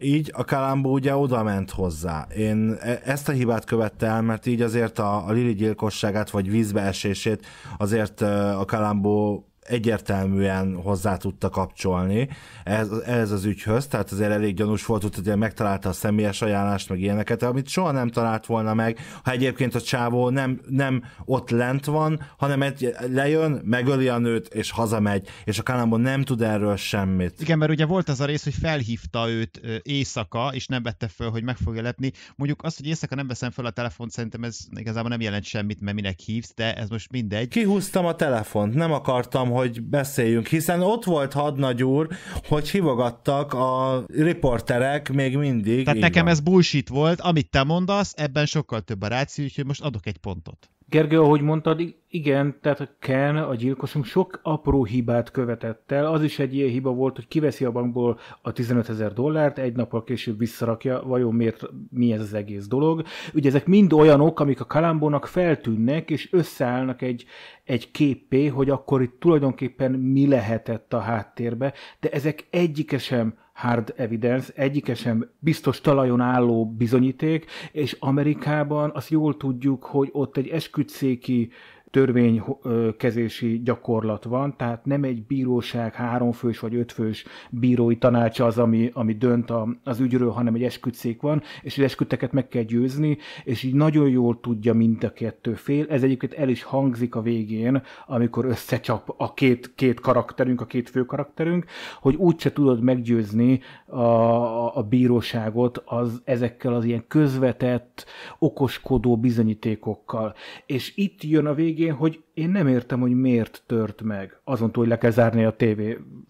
így a Kalambó ugye oda ment hozzá. Én e- ezt a hibát követte el, mert így azért a, a Lili gyilkosságát, vagy vízbeesését azért a Kalambó egyértelműen hozzá tudta kapcsolni ez, ez az ügyhöz, tehát azért elég gyanús volt, hogy megtalálta a személyes ajánlást, meg ilyeneket, amit soha nem talált volna meg, ha egyébként a csávó nem, nem ott lent van, hanem egy, lejön, megöli a nőt, és hazamegy, és a Kalambó nem tud erről semmit. Igen, mert ugye volt az a rész, hogy felhívta őt éjszaka, és nem vette föl, hogy meg fogja lepni. Mondjuk azt, hogy éjszaka nem veszem föl a telefont, szerintem ez igazából nem jelent semmit, mert minek hívsz, de ez most mindegy. Kihúztam a telefont, nem akartam, hogy hogy beszéljünk, hiszen ott volt hadnagy úr, hogy hivogattak a riporterek még mindig. Tehát nekem van. ez bullshit volt, amit te mondasz, ebben sokkal több a ráció, úgyhogy most adok egy pontot. Gergő, ahogy mondtad, igen, tehát Ken, a gyilkosunk sok apró hibát követett el. Az is egy ilyen hiba volt, hogy kiveszi a bankból a 15 ezer dollárt, egy nappal később visszarakja, vajon miért, mi ez az egész dolog. Ugye ezek mind olyanok, amik a Kalambónak feltűnnek, és összeállnak egy, egy képé, hogy akkor itt tulajdonképpen mi lehetett a háttérbe, de ezek egyike sem hard evidence, egyike sem biztos talajon álló bizonyíték, és Amerikában azt jól tudjuk, hogy ott egy esküdszéki törvénykezési gyakorlat van, tehát nem egy bíróság háromfős vagy ötfős bírói tanácsa az, ami, ami dönt a, az ügyről, hanem egy esküdszék van, és az esküdteket meg kell győzni, és így nagyon jól tudja mind a kettő fél. Ez egyébként el is hangzik a végén, amikor összecsap a két, két karakterünk, a két fő karakterünk, hogy úgyse tudod meggyőzni a, a, a bíróságot az, ezekkel az ilyen közvetett, okoskodó bizonyítékokkal. És itt jön a végén végén, hogy én nem értem, hogy miért tört meg. Azon túl, hogy le kell zárni a TV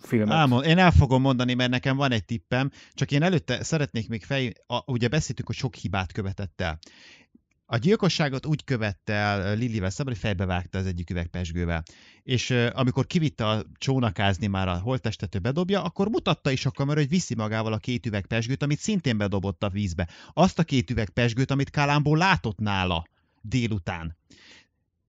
filmet. Ám, én el fogom mondani, mert nekem van egy tippem, csak én előtte szeretnék még fej... A, ugye beszéltünk, hogy sok hibát követett el. A gyilkosságot úgy követte el Lilivel szemben, hogy fejbevágta az egyik üvegpesgővel. És uh, amikor kivitte a csónakázni már a holttestető bedobja, akkor mutatta is a kamera, hogy viszi magával a két üvegpesgőt, amit szintén bedobott a vízbe. Azt a két üvegpesgőt, amit Kálámból látott nála délután.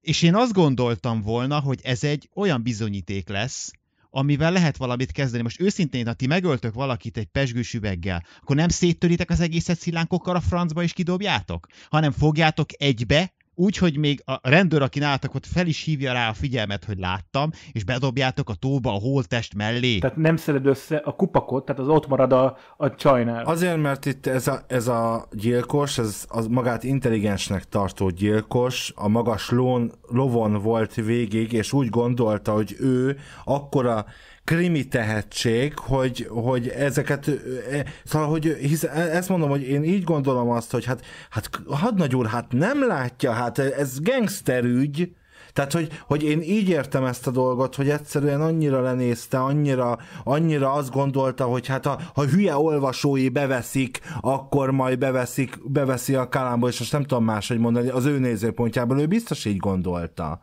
És én azt gondoltam volna, hogy ez egy olyan bizonyíték lesz, amivel lehet valamit kezdeni. Most őszintén, ha ti megöltök valakit egy pesgős üveggel, akkor nem széttöritek az egészet szilánkokkal a francba és kidobjátok, hanem fogjátok egybe, úgy, hogy még a rendőr, aki náltak ott, fel is hívja rá a figyelmet, hogy láttam, és bedobjátok a tóba a holtest mellé. Tehát nem szeled össze a kupakot, tehát az ott marad a, a csajnál. Azért, mert itt ez a, ez a gyilkos, ez az magát intelligensnek tartó gyilkos, a magas lón, lovon volt végig, és úgy gondolta, hogy ő akkora krimi tehetség, hogy, hogy ezeket, e, szóval, hogy hisz, e, ezt mondom, hogy én így gondolom azt, hogy hát, hát hadnagy úr, hát nem látja, hát ez ügy, tehát, hogy, hogy én így értem ezt a dolgot, hogy egyszerűen annyira lenézte, annyira, annyira azt gondolta, hogy hát ha, ha hülye olvasói beveszik, akkor majd beveszik, beveszi a kalámból, és most nem tudom máshogy mondani, az ő nézőpontjából ő biztos így gondolta.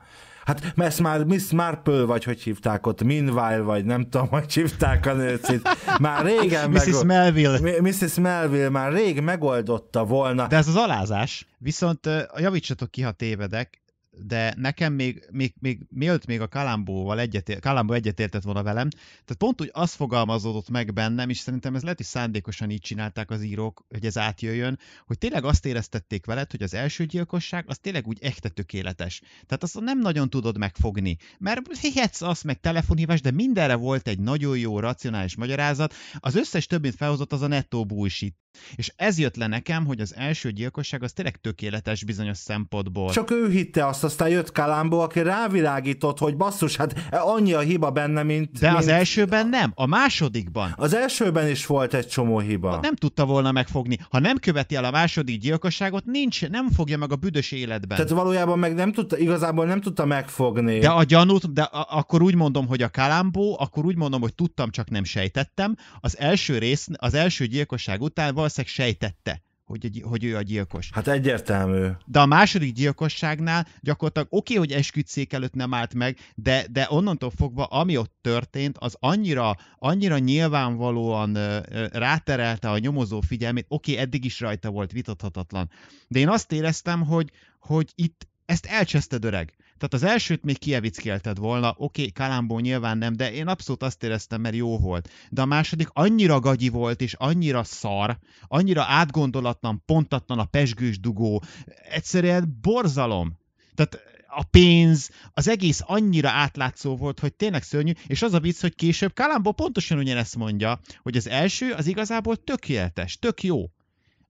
Hát ezt már Miss Marple, vagy hogy hívták ott, Meanwhile, vagy nem tudom, hogy hívták a nőcit. Már régen Mrs. Megold... Melville. Mrs. Melville már rég megoldotta volna. De ez az alázás. Viszont javítsatok ki, ha tévedek, de nekem még, még, még mielőtt még a Kalambóval egyetért, Kalambó egyetértett volna velem, tehát pont úgy az fogalmazódott meg bennem, és szerintem ez lehet, hogy szándékosan így csinálták az írók, hogy ez átjöjjön, hogy tényleg azt éreztették veled, hogy az első gyilkosság az tényleg úgy echte tökéletes. Tehát azt nem nagyon tudod megfogni, mert hihetsz azt meg telefonhívás, de mindenre volt egy nagyon jó, racionális magyarázat, az összes többit felhozott az a nettó bullshit. És ez jött le nekem, hogy az első gyilkosság az tényleg tökéletes bizonyos szempontból. Csak ő hitte azt, aztán jött Kalámbó, aki rávilágított, hogy basszus, hát annyi a hiba benne, mint... De mint... az elsőben nem, a másodikban. Az elsőben is volt egy csomó hiba. nem tudta volna megfogni. Ha nem követi el a második gyilkosságot, nincs, nem fogja meg a büdös életben. Tehát valójában meg nem tudta, igazából nem tudta megfogni. De a gyanút, de a, akkor úgy mondom, hogy a Kalámbó, akkor úgy mondom, hogy tudtam, csak nem sejtettem. Az első rész, az első gyilkosság után valószínűleg sejtette, hogy, hogy ő a gyilkos. Hát egyértelmű. De a második gyilkosságnál gyakorlatilag oké, okay, hogy esküdszék előtt nem állt meg, de, de onnantól fogva, ami ott történt, az annyira, annyira nyilvánvalóan ö, ö, ráterelte a nyomozó figyelmét, oké, okay, eddig is rajta volt vitathatatlan. De én azt éreztem, hogy, hogy itt ezt elcseszted öreg. Tehát az elsőt még kievickelted volna, oké, okay, Kalambó nyilván nem, de én abszolút azt éreztem, mert jó volt. De a második annyira gagyi volt, és annyira szar, annyira átgondolatlan, pontatlan a pesgős dugó, egyszerűen borzalom. Tehát a pénz, az egész annyira átlátszó volt, hogy tényleg szörnyű, és az a vicc, hogy később Kalambó pontosan ugyanezt mondja, hogy az első az igazából tökéletes, tök jó.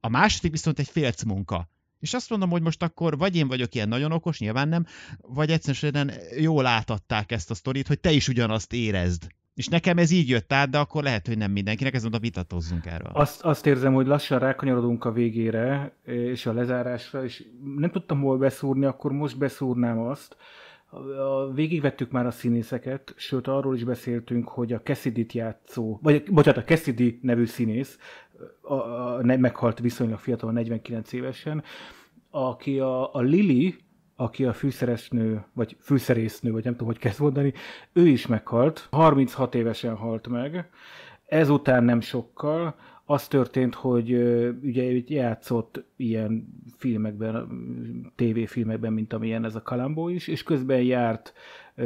A második viszont egy félc munka. És azt mondom, hogy most akkor vagy én vagyok ilyen nagyon okos, nyilván nem, vagy egyszerűen jól átadták ezt a sztorit, hogy te is ugyanazt érezd. És nekem ez így jött át, de akkor lehet, hogy nem mindenkinek, ez mondta vitatozzunk erről. Azt, azt érzem, hogy lassan rákanyarodunk a végére, és a lezárásra, és nem tudtam hol beszúrni, akkor most beszúrnám azt, végigvettük már a színészeket, sőt arról is beszéltünk, hogy a cassidy játszó, vagy bocsánat, a Cassidy nevű színész a, a, a, meghalt viszonylag fiatal, 49 évesen, aki a, a Lili, aki a fűszeresnő, vagy fűszerésznő, vagy nem tudom, hogy kezd mondani, ő is meghalt, 36 évesen halt meg, ezután nem sokkal, az történt, hogy ugye játszott ilyen filmekben, tévéfilmekben, mint amilyen ez a Kalambó is, és közben járt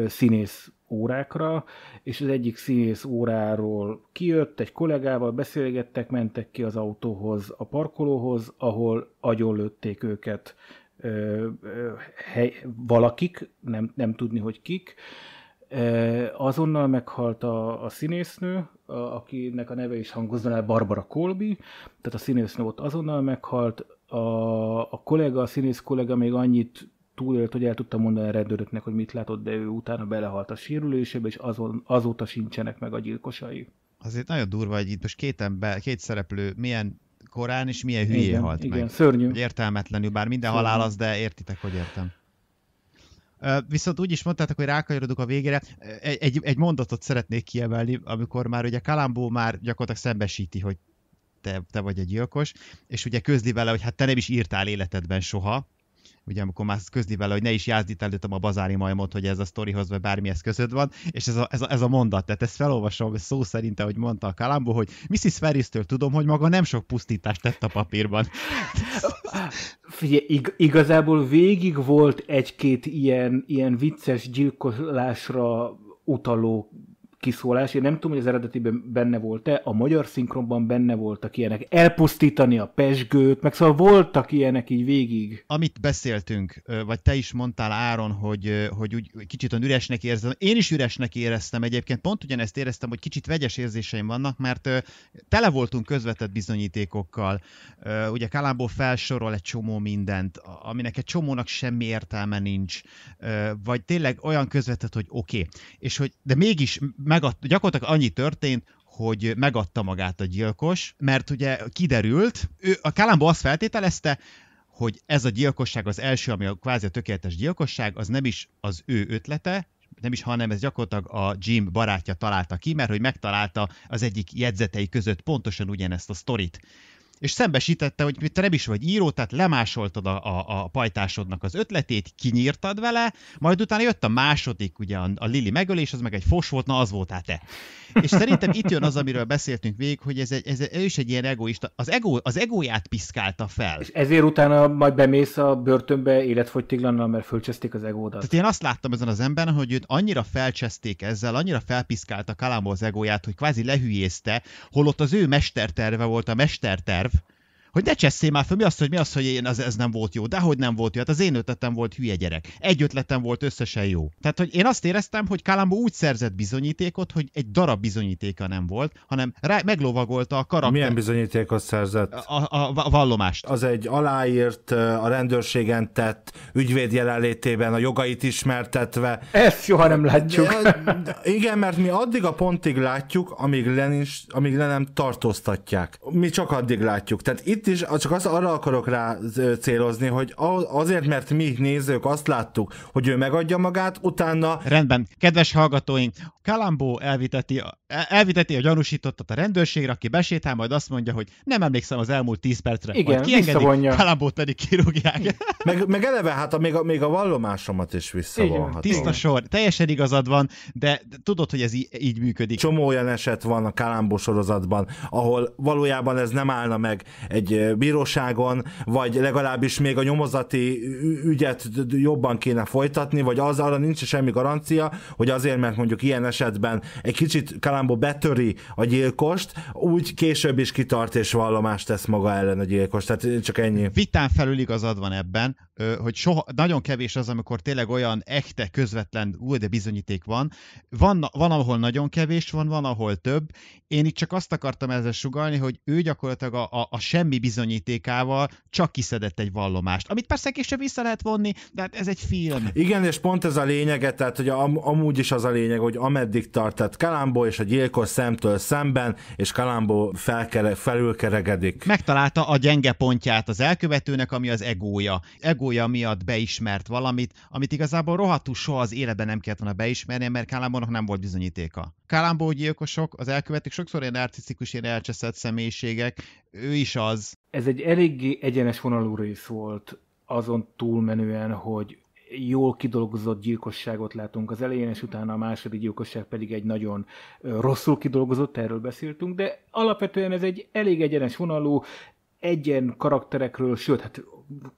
színész órákra, és az egyik színész óráról kijött, egy kollégával beszélgettek, mentek ki az autóhoz, a parkolóhoz, ahol agyonlőtték őket hely, valakik, nem, nem tudni, hogy kik, Azonnal meghalt a, a színésznő, a, akinek a neve is hangozna el Barbara Colby, tehát a színésznő ott azonnal meghalt, a, a kollega, a színész kollega még annyit túlélt, hogy el tudta mondani a rendőröknek, hogy mit látott, de ő utána belehalt a sérülésébe, és azon, azóta sincsenek meg a gyilkosai. Azért nagyon durva, hogy itt most két, ember, két szereplő milyen korán és milyen hülyé igen, halt igen, meg. Szörnyű. Hogy értelmetlenül, bár minden szörnyű. halál az, de értitek, hogy értem. Viszont úgy is mondtátok, hogy rákanyarodunk a végére. Egy, egy mondatot szeretnék kiemelni, amikor már ugye Kalambó már gyakorlatilag szembesíti, hogy te, te vagy egy gyilkos, és ugye közli vele, hogy hát te nem is írtál életedben soha, ugye amikor már közni vele, hogy ne is jázd itt előttem a bazári majmot, hogy ez a sztorihoz vagy bármihez között van, és ez a, ez a, ez a mondat, tehát ezt felolvasom szó szerint, hogy mondta a Kalambó, hogy Mrs. Ferris-től tudom, hogy maga nem sok pusztítást tett a papírban. Figyelj, ig- igazából végig volt egy-két ilyen, ilyen vicces gyilkolásra utaló kiszólás. Én nem tudom, hogy az eredetiben benne volt-e, a magyar szinkronban benne voltak ilyenek. Elpusztítani a pesgőt, meg szóval voltak ilyenek így végig. Amit beszéltünk, vagy te is mondtál Áron, hogy, hogy úgy kicsit üresnek érzem. Én is üresnek éreztem egyébként, pont ugyanezt éreztem, hogy kicsit vegyes érzéseim vannak, mert tele voltunk közvetett bizonyítékokkal. Ugye Kalámból felsorol egy csomó mindent, aminek egy csomónak semmi értelme nincs. Vagy tényleg olyan közvetett, hogy oké. Okay. És hogy, de mégis megad, gyakorlatilag annyi történt, hogy megadta magát a gyilkos, mert ugye kiderült, ő a Kalambó azt feltételezte, hogy ez a gyilkosság az első, ami a kvázi a tökéletes gyilkosság, az nem is az ő ötlete, nem is, hanem ez gyakorlatilag a Jim barátja találta ki, mert hogy megtalálta az egyik jegyzetei között pontosan ugyanezt a sztorit és szembesítette, hogy te nem is vagy író, tehát lemásoltad a, a, a pajtásodnak az ötletét, kinyírtad vele, majd utána jött a második, ugye a, a Lili megölés, az meg egy fos volt, na az voltál te. És szerintem itt jön az, amiről beszéltünk végig, hogy ez, egy, ez, ő is egy ilyen egoista, az, ego, az egóját piszkálta fel. És ezért utána majd bemész a börtönbe életfogytiglannal, mert fölcseszték az egódat. Tehát én azt láttam ezen az emberen, hogy őt annyira felcseszték ezzel, annyira felpiszkálta Kalámból az egóját, hogy kvázi lehülyézte, holott az ő mesterterve volt a mesterterv, hogy ne cseszél már föl, mi az, hogy mi az, hogy én az, ez nem volt jó, de hogy nem volt jó, hát az én ötletem volt hülye gyerek. Egy ötletem volt összesen jó. Tehát, hogy én azt éreztem, hogy Kalambó úgy szerzett bizonyítékot, hogy egy darab bizonyítéka nem volt, hanem rá, meglovagolta a karakter. Milyen bizonyítékot szerzett? A, a, a vallomást. Az egy aláírt, a rendőrségen tett ügyvéd jelenlétében a jogait ismertetve. Ezt soha nem látjuk. De, igen, mert mi addig a pontig látjuk, amíg le, amíg le nem tartóztatják. Mi csak addig látjuk. Tehát itt itt is csak azt arra akarok rá célozni, hogy azért, mert mi nézők azt láttuk, hogy ő megadja magát, utána... Rendben, kedves hallgatóink, Kalambó elviteti, elviteti a gyanúsítottat a rendőrségre, aki besétál, majd azt mondja, hogy nem emlékszem az elmúlt 10 percre. Igen, majd kiengedik, Kalambót pedig kirúgják. Meg, meg eleve, hát a, még, a, még a vallomásomat is visszavonhatom. Tiszta sor, teljesen igazad van, de tudod, hogy ez így, így működik. Csomó olyan eset van a Kalambó sorozatban, ahol valójában ez nem állna meg egy egy bíróságon, vagy legalábbis még a nyomozati ügyet jobban kéne folytatni, vagy az arra nincs semmi garancia, hogy azért, mert mondjuk ilyen esetben egy kicsit Kalambó betöri a gyilkost, úgy később is kitart és vallomást tesz maga ellen a gyilkos. Tehát csak ennyi. Vitán felül igazad van ebben hogy soha, nagyon kevés az, amikor tényleg olyan echte, közvetlen, új, de bizonyíték van. van. Van, ahol nagyon kevés van, van, ahol több. Én itt csak azt akartam ezzel sugalni, hogy ő gyakorlatilag a, a, a semmi bizonyítékával csak kiszedett egy vallomást, amit persze később vissza lehet vonni, de hát ez egy film. Igen, és pont ez a lényege, tehát hogy am, amúgy is az a lényeg, hogy ameddig tart, tehát Kalambó és a gyilkos szemtől szemben, és Kalambó felkere, felülkeregedik. Megtalálta a gyenge pontját az elkövetőnek, ami az egója. Ego egója miatt beismert valamit, amit igazából rohadtul soha az életben nem kellett volna beismerni, mert Kálámbónak nem volt bizonyítéka. Kálámbó gyilkosok, az elkövetők sokszor ilyen narcisztikus, ilyen elcseszett személyiségek, ő is az. Ez egy eléggé egyenes vonalú rész volt azon túlmenően, hogy jól kidolgozott gyilkosságot látunk az elején, és utána a második gyilkosság pedig egy nagyon rosszul kidolgozott, erről beszéltünk, de alapvetően ez egy elég egyenes vonalú, egyen karakterekről, sőt, hát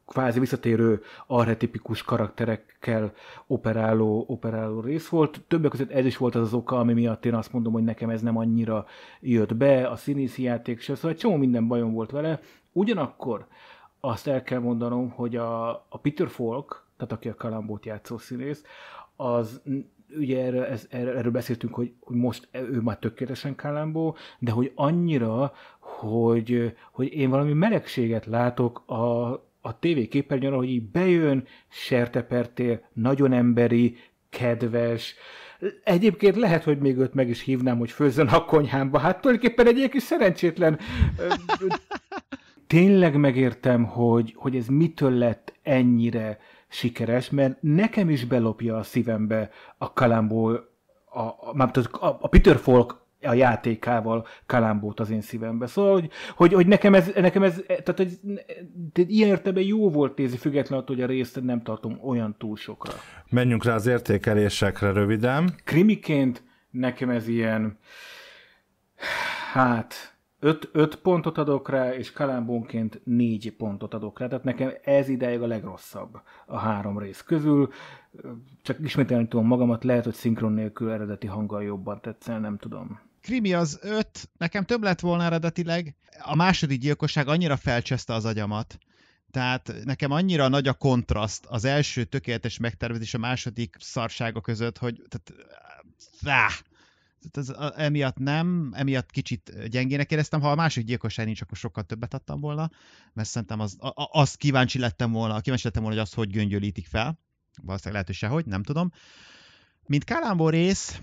kvázi visszatérő arhetipikus karakterekkel operáló, operáló rész volt. Többek között ez is volt az az oka, ami miatt én azt mondom, hogy nekem ez nem annyira jött be, a színészi játék se, szóval egy csomó minden bajom volt vele. Ugyanakkor azt el kell mondanom, hogy a, a Peter Falk, tehát aki a Kalambót játszó színész, az ugye erről, ez, erről beszéltünk, hogy, hogy most e, ő már tökéletesen Kálámbó, de hogy annyira, hogy, hogy én valami melegséget látok a, a TV képernyőn, hogy így bejön, sertepertél, nagyon emberi, kedves, Egyébként lehet, hogy még őt meg is hívnám, hogy főzzön a konyhámba. Hát tulajdonképpen egy ilyen kis szerencsétlen tényleg megértem, hogy, hogy ez mitől lett ennyire sikeres, mert nekem is belopja a szívembe a Kalambó, a, a, a, a Peter Falk a játékával kalambót az én szívembe. Szóval, hogy, hogy, hogy nekem, ez, nekem ez, tehát hogy, tehát ilyen értelemben jó volt nézni, függetlenül attól, hogy a részt nem tartom olyan túl sokra. Menjünk rá az értékelésekre röviden. Krimiként nekem ez ilyen, hát, 5, 5 pontot adok rá, és kalambonként 4 pontot adok rá. Tehát nekem ez ideig a legrosszabb a három rész közül. Csak ismételni tudom magamat, lehet, hogy szinkron nélkül eredeti hanggal jobban tetszel, nem tudom. Krimi az 5, nekem több lett volna eredetileg. A második gyilkosság annyira felcseszte az agyamat, tehát nekem annyira nagy a kontraszt az első tökéletes megtervezés a második szarsága között, hogy tehát, áh, ez, emiatt nem, emiatt kicsit gyengének éreztem. Ha a másik gyilkosság nincs, akkor sokkal többet adtam volna, mert szerintem az, a, az kíváncsi lettem volna, kíváncsi lettem volna, hogy azt hogy göngyölítik fel. Valószínűleg lehet, hogy sehogy, nem tudom. Mint Kálámból rész,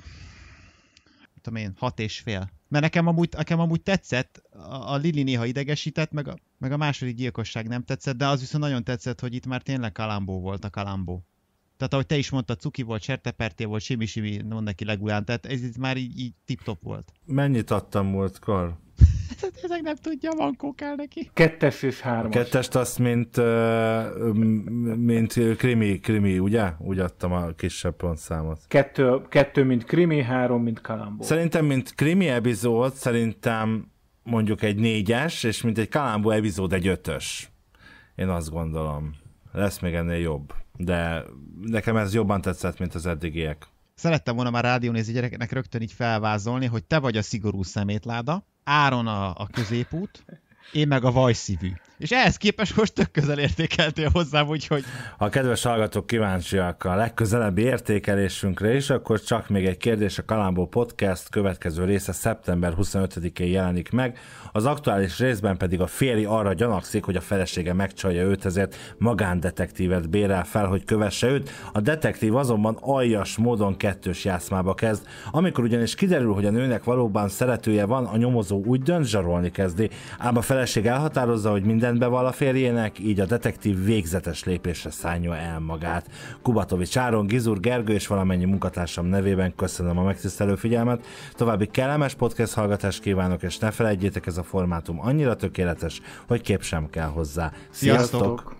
tudom én, hat és fél. Mert nekem amúgy, nekem amúgy tetszett, a, a Lili néha idegesített, meg a, meg a második gyilkosság nem tetszett, de az viszont nagyon tetszett, hogy itt már tényleg Kalambó volt a Kalambó. Tehát ahogy te is mondtad, cuki volt, sertepertél volt, simi-simi, mond neki legulán, tehát ez, ez már így, így tip-top volt. Mennyit adtam volt múltkor? Hát ezek nem tudja, van kell neki. Kettes és hármas. A kettest azt, mint, mint krimi, krimi, ugye? Úgy adtam a kisebb pontszámot. Kettő, kettő mint krimi, három mint kalambó. Szerintem, mint krimi epizód, szerintem mondjuk egy négyes, és mint egy kalambó epizód egy ötös. Én azt gondolom. Lesz még ennél jobb de nekem ez jobban tetszett, mint az eddigiek. Szerettem volna már rádiónézi gyerekeknek rögtön így felvázolni, hogy te vagy a szigorú szemétláda, Áron a, a középút, én meg a vajszívű. És ehhez képest most tök közel értékeltél hozzám, úgyhogy... Ha a kedves hallgatók kíváncsiak a legközelebbi értékelésünkre is, akkor csak még egy kérdés, a Kalambó Podcast következő része szeptember 25-én jelenik meg, az aktuális részben pedig a féli arra gyanakszik, hogy a felesége megcsalja őt, ezért magándetektívet bérel fel, hogy kövesse őt. A detektív azonban aljas módon kettős játszmába kezd. Amikor ugyanis kiderül, hogy a nőnek valóban szeretője van, a nyomozó úgy dönt, zsarolni kezdi, ám a fel feleség elhatározza, hogy mindent beval a férjének, így a detektív végzetes lépésre szánja el magát. Kubatovics Áron, Gizur Gergő és valamennyi munkatársam nevében köszönöm a megtisztelő figyelmet. További kellemes podcast hallgatást kívánok, és ne felejtjétek, ez a formátum annyira tökéletes, hogy kép sem kell hozzá. Sziasztok! Sziasztok!